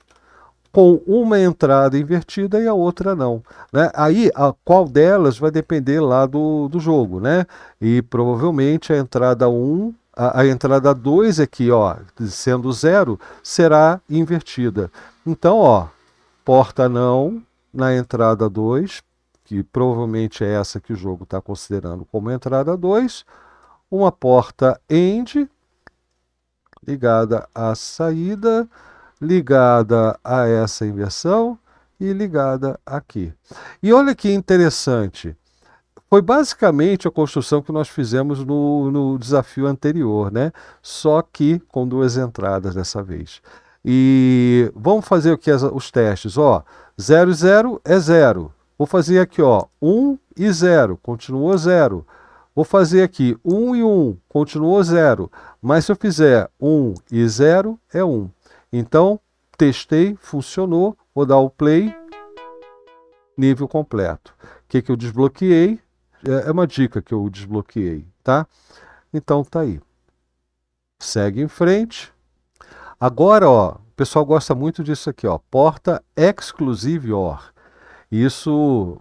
com uma entrada invertida e a outra não. Né? Aí, a, qual delas vai depender lá do, do jogo, né? E provavelmente a entrada 1, a, a entrada 2 aqui, ó, sendo zero, será invertida. Então, ó, porta não na entrada 2, que provavelmente é essa que o jogo está considerando como entrada 2, uma porta AND ligada à saída, ligada a essa inversão e ligada aqui. E olha que interessante, foi basicamente a construção que nós fizemos no, no desafio anterior, né? Só que com duas entradas dessa vez. E vamos fazer aqui que os testes, ó, e 0 é 0, Vou fazer aqui, ó, 1 e 0, continua 0. Vou fazer aqui 1 e 1, continua 0. Mas se eu fizer 1 e 0, é 1. Então, testei, funcionou. Vou dar o play, nível completo. O que, que eu desbloqueei? É, é uma dica que eu desbloqueei, tá? Então, tá aí. Segue em frente. Agora, ó, o pessoal gosta muito disso aqui, ó. Porta Exclusive OR. Isso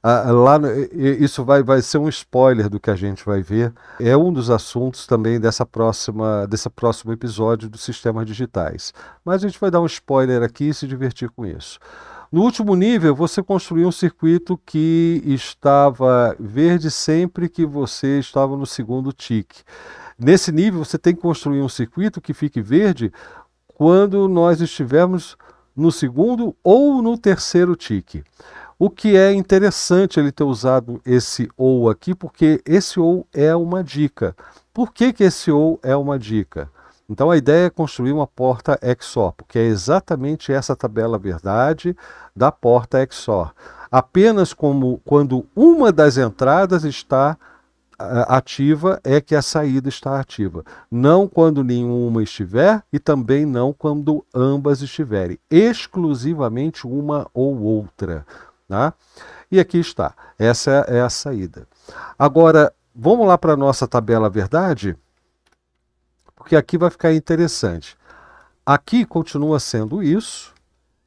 ah, lá isso vai, vai ser um spoiler do que a gente vai ver. É um dos assuntos também dessa próxima, desse próximo episódio dos sistemas digitais. Mas a gente vai dar um spoiler aqui e se divertir com isso. No último nível, você construiu um circuito que estava verde sempre que você estava no segundo tique. Nesse nível, você tem que construir um circuito que fique verde quando nós estivermos no segundo ou no terceiro tique. O que é interessante ele ter usado esse ou aqui, porque esse ou é uma dica. Por que, que esse ou é uma dica? Então a ideia é construir uma porta XOR, porque é exatamente essa tabela verdade da porta XOR. Apenas como quando uma das entradas está ativa é que a saída está ativa. Não quando nenhuma estiver e também não quando ambas estiverem. Exclusivamente uma ou outra. Tá? E aqui está. Essa é a saída. Agora, vamos lá para a nossa tabela verdade? Porque aqui vai ficar interessante. Aqui continua sendo isso.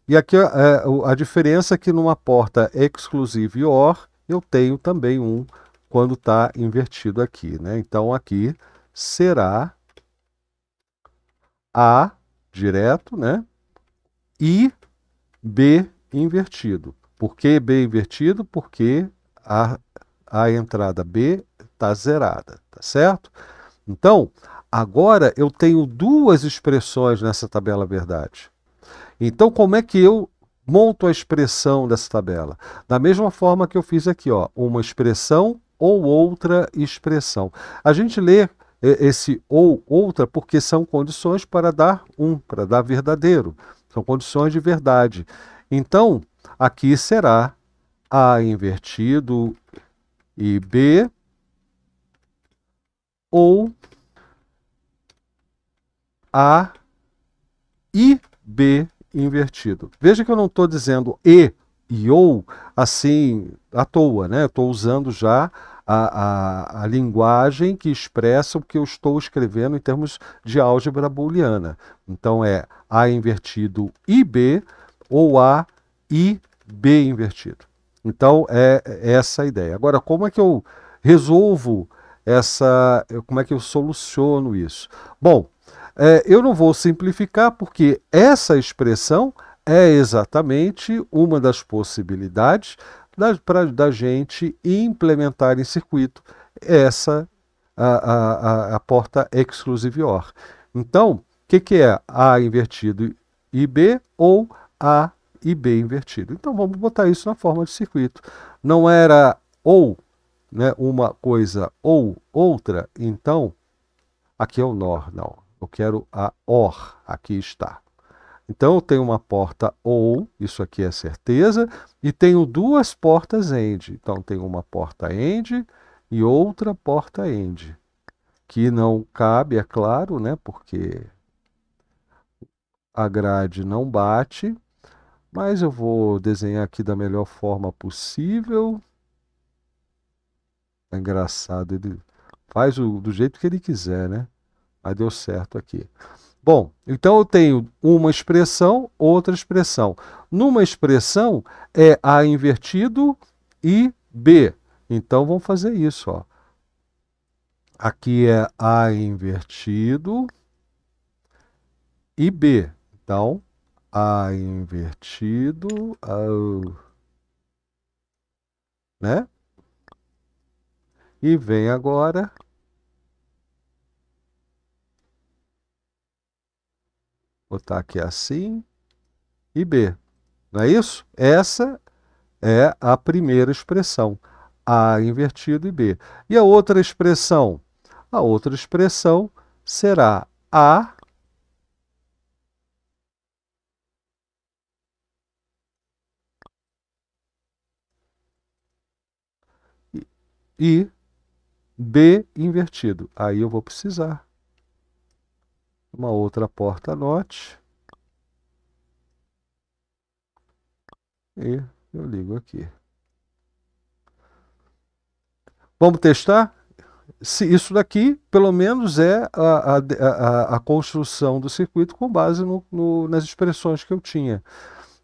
E aqui a, é, a diferença é que numa porta exclusive OR, eu tenho também um quando está invertido aqui. Né? Então, aqui será A direto né? e B invertido. Por que B invertido? Porque a, a entrada B está zerada, tá certo? Então, agora eu tenho duas expressões nessa tabela verdade. Então, como é que eu monto a expressão dessa tabela? Da mesma forma que eu fiz aqui, ó, uma expressão ou outra expressão. A gente lê é, esse ou outra porque são condições para dar um, para dar verdadeiro. São condições de verdade. Então, aqui será A invertido e B ou A e B invertido. Veja que eu não estou dizendo E e ou assim à toa, né? Estou usando já a, a, a, linguagem que expressa o que eu estou escrevendo em termos de álgebra booleana. Então é A invertido e B ou A e B invertido. Então é, é essa a ideia. Agora, como é que eu resolvo essa? Como é que eu soluciono isso? Bom, é, eu não vou simplificar porque essa expressão é exatamente uma das possibilidades da, pra, da gente implementar em circuito essa a, a, a porta or. Então, o que, que é A invertido e B ou A e B invertido? Então, vamos botar isso na forma de circuito. Não era ou né, uma coisa ou outra, então aqui é o NOR, não. Eu quero a OR, aqui está. Então eu tenho uma porta OU, isso aqui é certeza, e tenho duas portas AND. Então tenho uma porta AND e outra porta AND, que não cabe, é claro, né, porque a grade não bate, mas eu vou desenhar aqui da melhor forma possível. É engraçado, ele faz o, do jeito que ele quiser, né? Mas deu certo aqui. Bom, então eu tenho uma expressão, outra expressão. Numa expressão é A invertido e B. Então vamos fazer isso. Ó. Aqui é A invertido e B. Então, A invertido. né? E vem agora botar aqui assim e B. Não é isso? Essa é a primeira expressão, A invertido e B. E a outra expressão? A outra expressão será A e B invertido. Aí eu vou precisar uma outra porta note e eu ligo aqui. Vamos testar? Se isso daqui, pelo menos, é a, a, a, a construção do circuito com base no, no, nas expressões que eu tinha.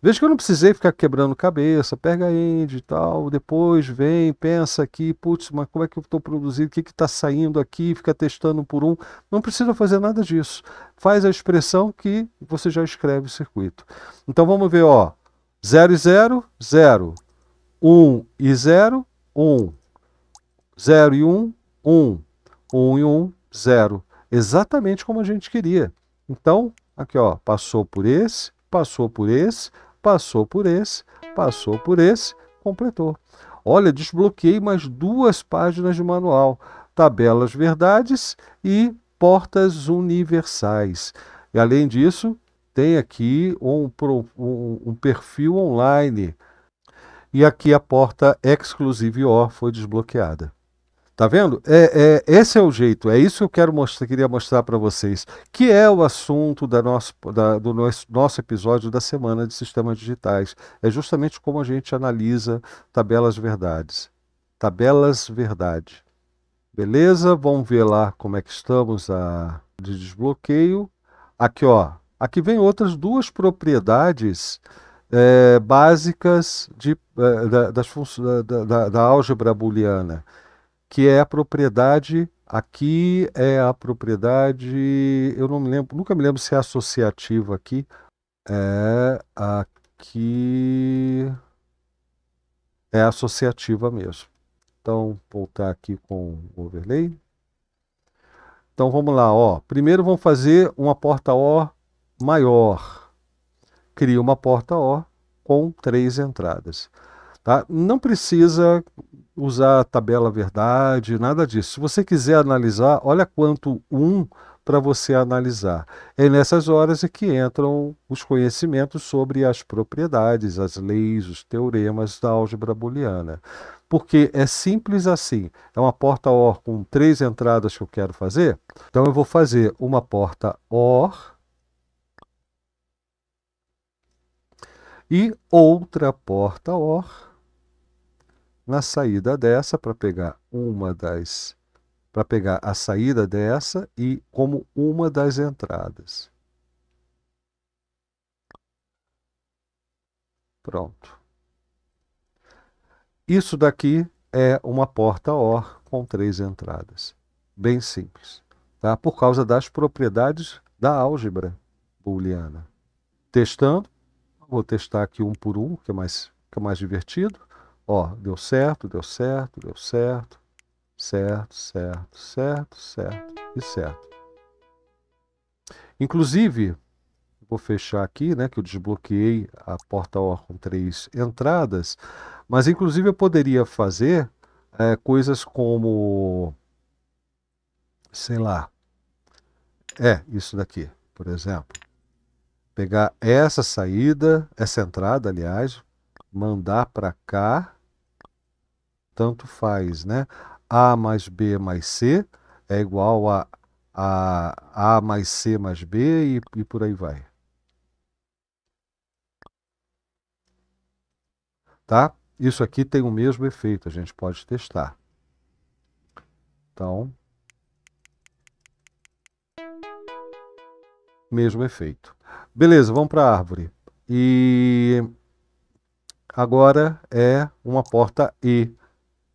Veja que eu não precisei ficar quebrando cabeça, pega end e tal, depois vem, pensa aqui, putz, mas como é que eu estou produzindo, o que está saindo aqui, fica testando por um. Não precisa fazer nada disso. Faz a expressão que você já escreve o circuito. Então vamos ver, ó, 0 e 0, 0, 1 e 0, 1, 0 e 1, 1, 1 e 1, 0. Exatamente como a gente queria. Então, aqui ó, passou por esse, passou por esse, passou por esse, passou por esse, completou. Olha, desbloqueei mais duas páginas de manual: tabelas verdades e portas universais. E além disso, tem aqui um, um, um perfil online. E aqui a porta Exclusive OR foi desbloqueada. Tá vendo? É, é, esse é o jeito, é isso que eu quero mostrar, queria mostrar para vocês, que é o assunto da nosso, da, do nosso, nosso episódio da semana de sistemas digitais. É justamente como a gente analisa tabelas verdades. Tabelas verdade. Beleza? Vamos ver lá como é que estamos a, de desbloqueio. Aqui, ó. Aqui vem outras duas propriedades é, básicas de, é, das, da, da, da álgebra booleana que é a propriedade aqui é a propriedade, eu não me lembro, nunca me lembro se é associativa aqui, é aqui é associativa mesmo. Então, voltar aqui com o overlay. Então vamos lá, ó. Primeiro vamos fazer uma porta O maior. Cria uma porta O com três entradas. Tá? Não precisa usar a tabela verdade, nada disso. Se você quiser analisar, olha quanto um para você analisar. É nessas horas é que entram os conhecimentos sobre as propriedades, as leis, os teoremas da álgebra booleana. Porque é simples assim. É uma porta OR com três entradas que eu quero fazer. Então eu vou fazer uma porta OR e outra porta OR na saída dessa para pegar uma das para pegar a saída dessa e como uma das entradas. Pronto. Isso daqui é uma porta OR com três entradas. Bem simples, tá? Por causa das propriedades da álgebra booleana. Testando, vou testar aqui um por um, que é mais que é mais divertido. Ó, deu certo, deu certo, deu certo, certo, certo, certo, certo e certo. Inclusive, vou fechar aqui, né, que eu desbloqueei a porta OR com três entradas, mas inclusive eu poderia fazer é, coisas como, sei lá, é, isso daqui, por exemplo. Pegar essa saída, essa entrada, aliás, mandar para cá, tanto faz, né? A mais B mais C é igual a A, a mais C mais B e, e por aí vai. Tá? Isso aqui tem o mesmo efeito, a gente pode testar. Então, mesmo efeito. Beleza, vamos para a árvore. E agora é uma porta E.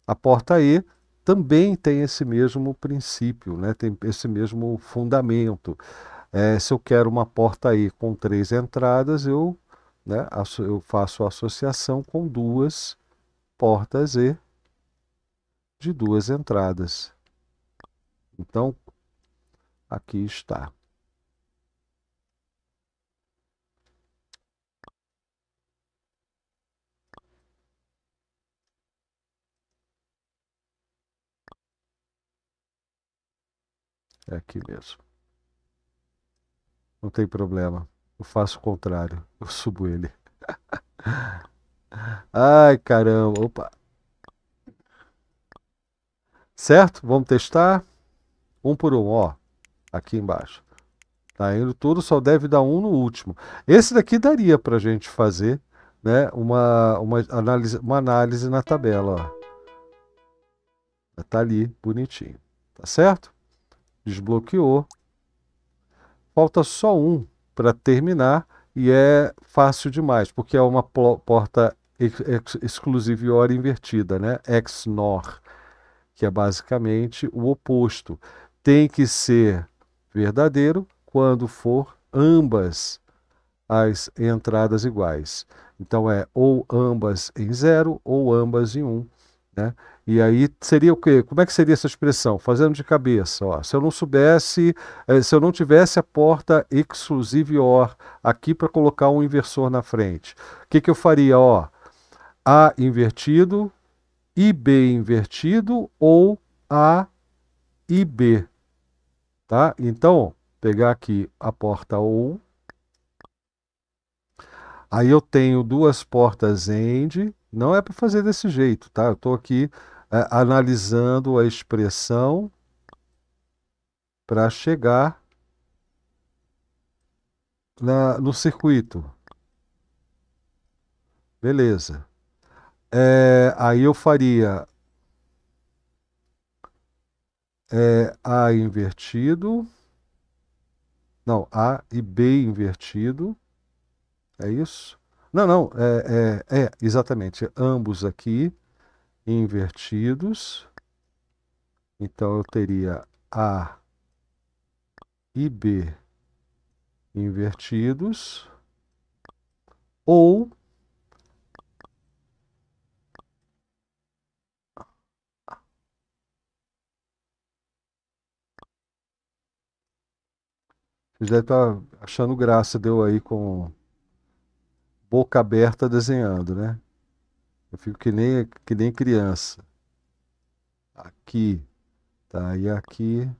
A porta E também tem esse mesmo princípio, né? tem esse mesmo fundamento. É, se eu quero uma porta E com três entradas, eu, né, eu faço associação com duas portas E de duas entradas. Então, aqui está. É aqui mesmo. Não tem problema. Eu faço o contrário. Eu subo ele. Ai, caramba. Opa. Certo? Vamos testar. Um por um, ó. Aqui embaixo. Tá indo tudo, só deve dar um no último. Esse daqui daria pra gente fazer, né? Uma, uma, análise, uma análise na tabela, ó. Tá ali, bonitinho. Tá certo? Desbloqueou. Falta só um para terminar e é fácil demais, porque é uma porta ex ex invertida, né? Ex-NOR, que é basicamente o oposto. Tem que ser verdadeiro quando for ambas as entradas iguais. Então é ou ambas em zero ou ambas em um, né? E aí seria o quê? Como é que seria essa expressão? Fazendo de cabeça, ó. Se eu não soubesse, eh, se eu não tivesse a porta exclusive OR aqui para colocar um inversor na frente, o que, que eu faria? Ó, A invertido, IB invertido ou A e B. Tá? Então, pegar aqui a porta OU. Aí eu tenho duas portas END. Não é para fazer desse jeito, tá? Eu estou aqui analisando a expressão para chegar na, no circuito. Beleza. É, aí eu faria é, A invertido. Não, A e B invertido. É isso? Não, não, é, é, é exatamente. Ambos aqui invertidos. Então, eu teria A e B invertidos, ou Vocês devem estar achando graça, deu aí com boca aberta desenhando, né? Eu fico que nem, que nem criança. Aqui, tá? E aqui.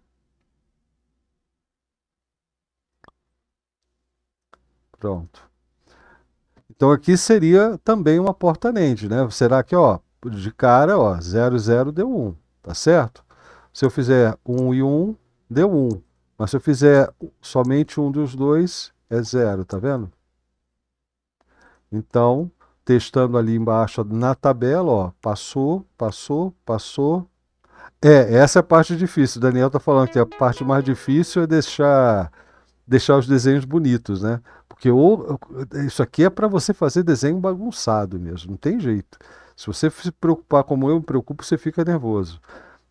Pronto. Então aqui seria também uma porta NAND, né? Será que, ó, de cara, ó, 0, 0 deu 1, tá certo? Se eu fizer 1 e 1, deu 1. Mas se eu fizer somente um dos dois, é 0, tá vendo? Então, testando ali embaixo na tabela, ó, passou, passou, passou. É, essa é a parte difícil. O Daniel tá falando que a parte mais difícil é deixar deixar os desenhos bonitos, né? Porque ou, isso aqui é para você fazer desenho bagunçado mesmo, não tem jeito. Se você se preocupar como eu me preocupo, você fica nervoso.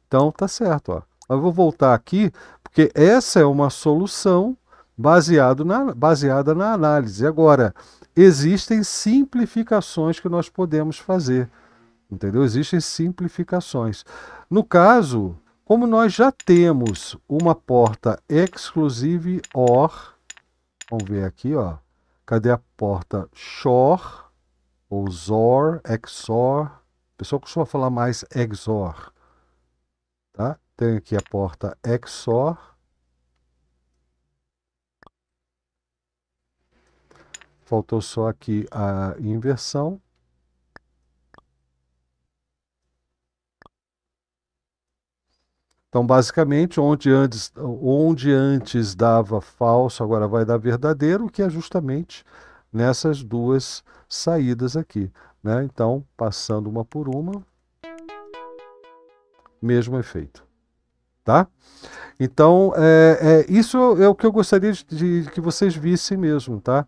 Então tá certo, ó. Eu vou voltar aqui, porque essa é uma solução baseado na, baseada na análise. Agora, existem simplificações que nós podemos fazer. Entendeu? Existem simplificações. No caso, como nós já temos uma porta exclusive OR, vamos ver aqui, ó. Cadê a porta XOR ou ZOR, XOR? O pessoal costuma falar mais XOR, tá? Tem aqui a porta XOR Faltou só aqui a inversão. Então, basicamente, onde antes, onde antes dava falso, agora vai dar verdadeiro, que é justamente nessas duas saídas aqui. Né? Então, passando uma por uma, mesmo efeito. Tá? Então, é, é isso é o que eu gostaria de, de que vocês vissem mesmo, tá?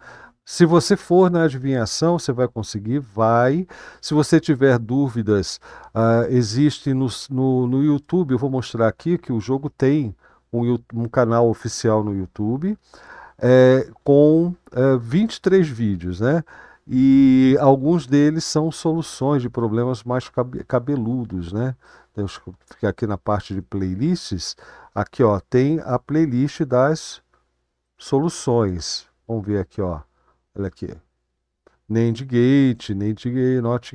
Se você for na adivinhação, você vai conseguir? Vai. Se você tiver dúvidas, uh, existe no, no, no, YouTube, eu vou mostrar aqui que o jogo tem um, um canal oficial no YouTube é, com uh, eh, 23 vídeos, né? E alguns deles são soluções de problemas mais cabeludos, né? Eu então, ficar aqui na parte de playlists, aqui ó, tem a playlist das soluções. Vamos ver aqui, ó Olha aqui. gate, Nendgate,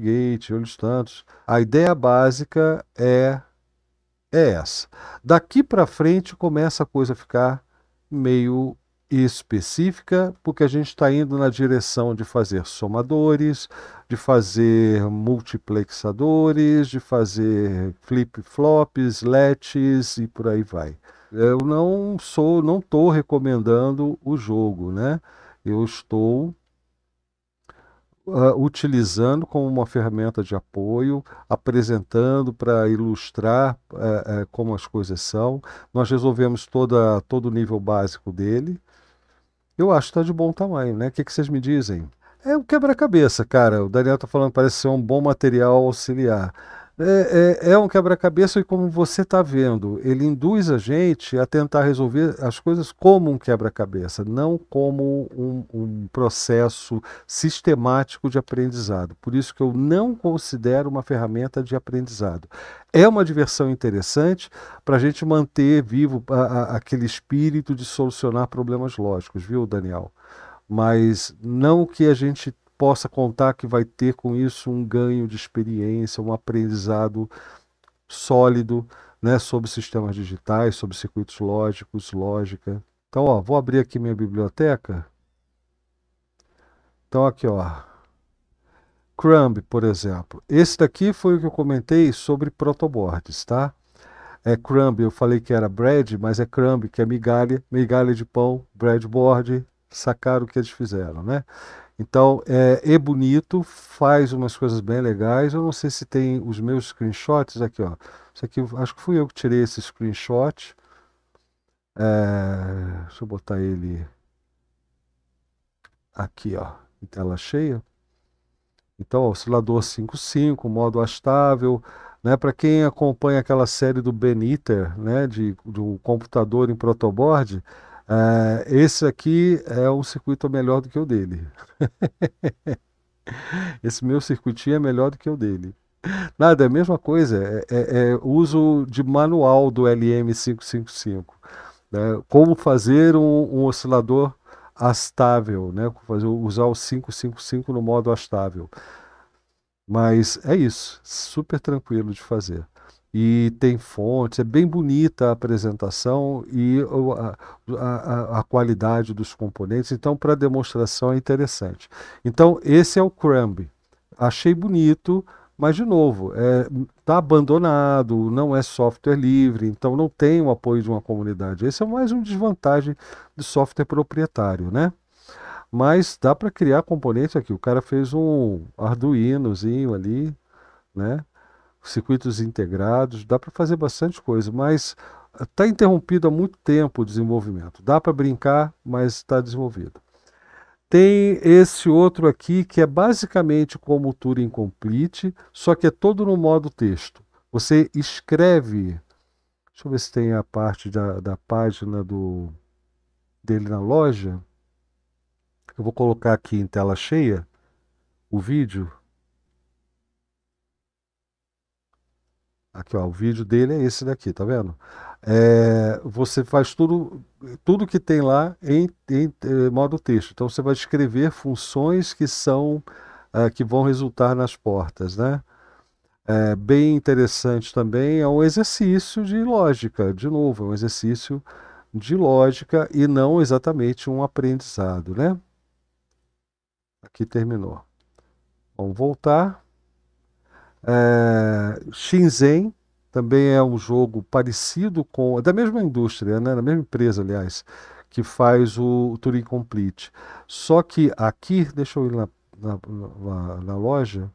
gate, olhos tantos. A ideia básica é, é essa. Daqui para frente começa a coisa a ficar meio específica, porque a gente está indo na direção de fazer somadores, de fazer multiplexadores, de fazer flip-flops, LETs e por aí vai. Eu não sou, não estou recomendando o jogo, né? eu estou uh, utilizando como uma ferramenta de apoio, apresentando para ilustrar uh, uh, como as coisas são. Nós resolvemos toda, todo o nível básico dele. Eu acho que está de bom tamanho, né? O que, que vocês me dizem? É um quebra-cabeça, cara. O Daniel está falando parece ser um bom material auxiliar. É, é, é um quebra-cabeça e como você está vendo, ele induz a gente a tentar resolver as coisas como um quebra-cabeça, não como um, um processo sistemático de aprendizado. Por isso que eu não considero uma ferramenta de aprendizado. É uma diversão interessante para a gente manter vivo a, a, aquele espírito de solucionar problemas lógicos, viu, Daniel? Mas não que a gente possa contar que vai ter com isso um ganho de experiência, um aprendizado sólido né, sobre sistemas digitais, sobre circuitos lógicos, lógica. Então, ó, vou abrir aqui minha biblioteca. Então, aqui, ó. Crumb, por exemplo. Esse daqui foi o que eu comentei sobre protoboards, tá? É crumb, eu falei que era bread, mas é crumb, que é migalha, migalha de pão, breadboard, sacaram o que eles fizeram, né? Então é, é, bonito, faz umas coisas bem legais. Eu não sei se tem os meus screenshots aqui, ó. Isso aqui acho que fui eu que tirei esse screenshot. É, deixa eu botar ele aqui, ó, em tela cheia. Então, oscilador 55, modo astável, né? Para quem acompanha aquela série do Beniter, né, de do computador em protoboard, ah, esse aqui é um circuito melhor do que o dele. esse meu circuitinho é melhor do que o dele. Nada, é a mesma coisa, é, é, é uso de manual do LM555. Né? Como fazer um, um oscilador astável, né? Fazer, usar o 555 no modo astável. Mas é isso, super tranquilo de fazer e tem fontes, é bem bonita a apresentação e a, a, a qualidade dos componentes, então para demonstração é interessante. Então esse é o Crumb, achei bonito, mas de novo, está é, tá abandonado, não é software livre, então não tem o apoio de uma comunidade. Esse é mais uma desvantagem de software proprietário, né? Mas dá para criar componentes aqui. O cara fez um Arduinozinho ali, né? circuitos integrados, dá para fazer bastante coisa, mas está interrompido há muito tempo o desenvolvimento. Dá para brincar, mas está desenvolvido. Tem esse outro aqui que é basicamente como o Turing Complete, só que é todo no modo texto. Você escreve. Deixa eu ver se tem a parte da, da página do dele na loja. Eu vou colocar aqui em tela cheia o vídeo Aqui, ó, o vídeo dele é esse daqui, tá vendo? É, você faz tudo, tudo que tem lá em, em, em, eh, modo texto. Então, você vai escrever funções que são, uh, que vão resultar nas portas, né? É, bem interessante também é um exercício de lógica, de novo, é um exercício de lógica e não exatamente um aprendizado, né? Aqui terminou. Vamos voltar. É, Shinzen também é um jogo parecido com. É da mesma indústria, né? da mesma empresa, aliás, que faz o, o Turing Complete. Só que aqui, deixa eu ir na, na, na, na loja.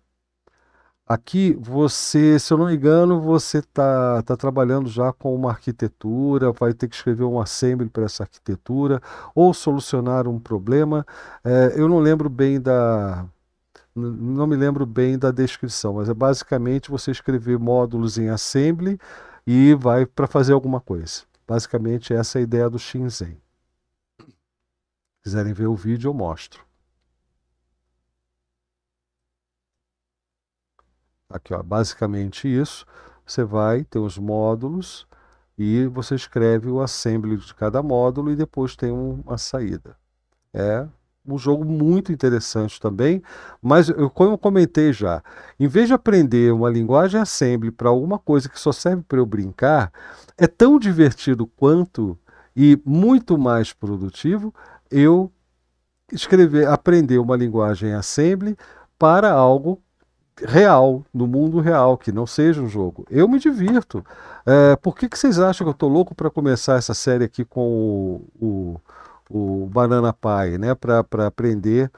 Aqui você, se eu não me engano, você está tá trabalhando já com uma arquitetura, vai ter que escrever um assembly para essa arquitetura ou solucionar um problema. É, eu não lembro bem da, não me lembro bem da descrição, mas é basicamente você escrever módulos em assembly e vai para fazer alguma coisa. Basicamente essa é a ideia do Shinzen. Se quiserem ver o vídeo, eu mostro. Aqui, ó, basicamente isso. Você vai ter os módulos e você escreve o assembly de cada módulo e depois tem uma saída. É um jogo muito interessante também, mas eu, como eu comentei já, em vez de aprender uma linguagem assembly para alguma coisa que só serve para eu brincar, é tão divertido quanto e muito mais produtivo eu escrever, aprender uma linguagem assembly para algo real, no mundo real, que não seja um jogo. Eu me divirto. É, por que, que vocês acham que eu estou louco para começar essa série aqui com o, o o Banana Pai, né, para aprender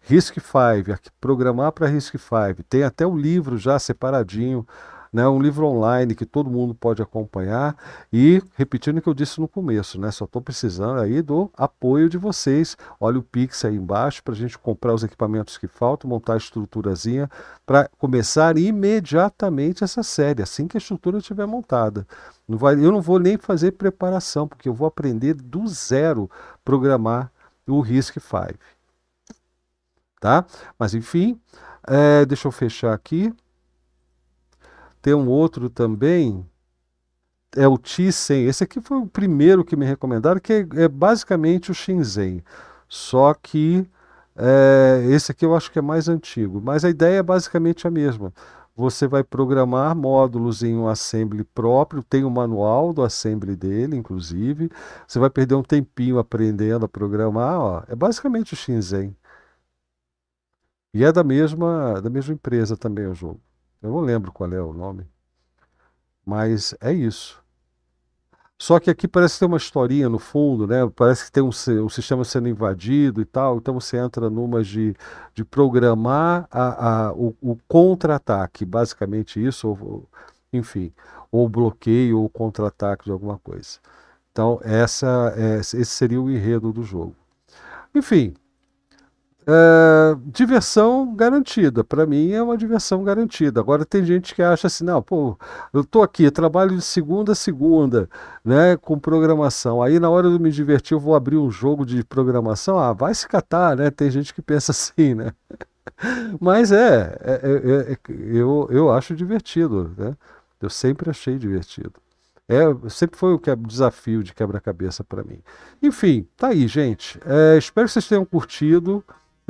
RISC V, programar para RISC V. Tem até o um livro já separadinho, né, um livro online que todo mundo pode acompanhar. E repetindo o que eu disse no começo, né, só estou precisando aí do apoio de vocês. Olha o Pix aí embaixo para a gente comprar os equipamentos que faltam, montar a estruturazinha para começar imediatamente essa série, assim que a estrutura estiver montada. Não vai, eu não vou nem fazer preparação, porque eu vou aprender do zero programar o RISC-V. Tá? Mas enfim, é, deixa eu fechar aqui. Tem um outro também, é o T100. Esse aqui foi o primeiro que me recomendaram, que é, é basicamente o Shenzhen. Só que é, esse aqui eu acho que é mais antigo, mas a ideia é basicamente a mesma. Você vai programar módulos em um assembly próprio, tem o um manual do assembly dele, inclusive. Você vai perder um tempinho aprendendo a programar. Ó. É basicamente o Shinzen. E é da mesma, da mesma empresa também o jogo. Eu não lembro qual é o nome. Mas é isso. Só que aqui parece que tem uma historinha no fundo, né? Parece que tem um, um sistema sendo invadido e tal. Então você entra numa de, de programar a, a, o, o contra-ataque, basicamente isso, ou, enfim, ou bloqueio ou contra-ataque de alguma coisa. Então essa, é, esse seria o enredo do jogo. Enfim, diversão garantida. Para mim é uma diversão garantida. Agora tem gente que acha assim, não, pô, eu tô aqui, trabalho de segunda a segunda, né, com programação. Aí na hora de me divertir eu vou abrir um jogo de programação. Ah, vai se catar, né? Tem gente que pensa assim, né? Mas é, é, é, é, é eu, eu acho divertido, né? Eu sempre achei divertido. É, sempre foi o que, é desafio de quebra-cabeça para mim. Enfim, tá aí, gente. É, espero que vocês tenham curtido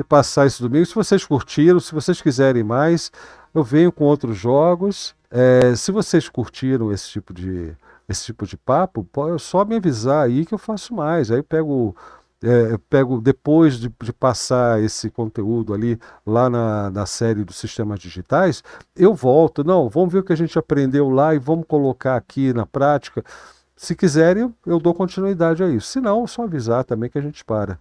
passar isso domingo. Se vocês curtiram, se vocês quiserem mais, eu venho com outros jogos. É, se vocês curtiram esse tipo de esse tipo de papo, pode é só me avisar aí que eu faço mais. Aí eu pego é, eu pego depois de, de, passar esse conteúdo ali lá na, na série dos sistemas digitais, eu volto. Não, vamos ver o que a gente aprendeu lá e vamos colocar aqui na prática. Se quiserem, eu dou continuidade a isso. Se não, é só avisar também que a gente para.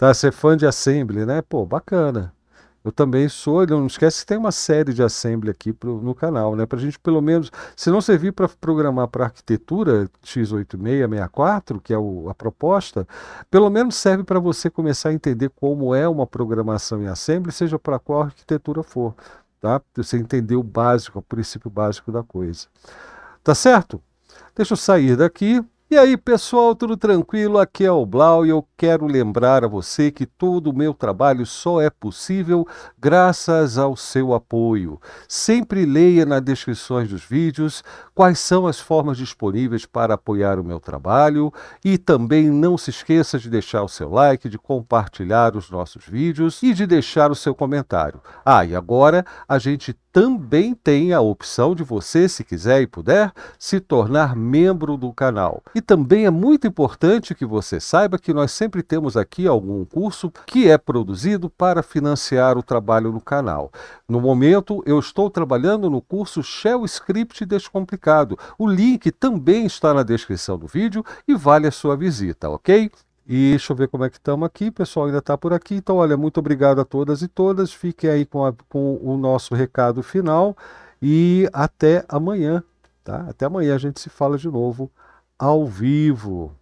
Tá, ser é fã de Assembly, né? Pô, bacana. Eu também sou, não esquece que tem uma série de Assembly aqui pro, no canal, né? Para a gente pelo menos, se não servir para programar para arquitetura x8664, que é o, a proposta, pelo menos serve para você começar a entender como é uma programação em Assembly, seja para qual arquitetura for, tá? Você entender o básico, o princípio básico da coisa. Tá certo? Deixa eu sair daqui. E aí, pessoal, tudo tranquilo? Aqui é o Blau e eu quero lembrar a você que todo o meu trabalho só é possível graças ao seu apoio. Sempre leia nas descrições dos vídeos quais são as formas disponíveis para apoiar o meu trabalho e também não se esqueça de deixar o seu like, de compartilhar os nossos vídeos e de deixar o seu comentário. Ah, e agora a gente também tem a opção de você, se quiser e puder, se tornar membro do canal. E também é muito importante que você saiba que nós sempre temos aqui algum curso que é produzido para financiar o trabalho no canal. No momento, eu estou trabalhando no curso Shell Script Descomplicado. O link também está na descrição do vídeo e vale a sua visita, ok? E deixa eu ver como é que estamos aqui, o pessoal ainda está por aqui. Então, olha, muito obrigado a todas e todas. Fiquem aí com, a, com o nosso recado final e até amanhã, tá? Até amanhã a gente se fala de novo ao vivo.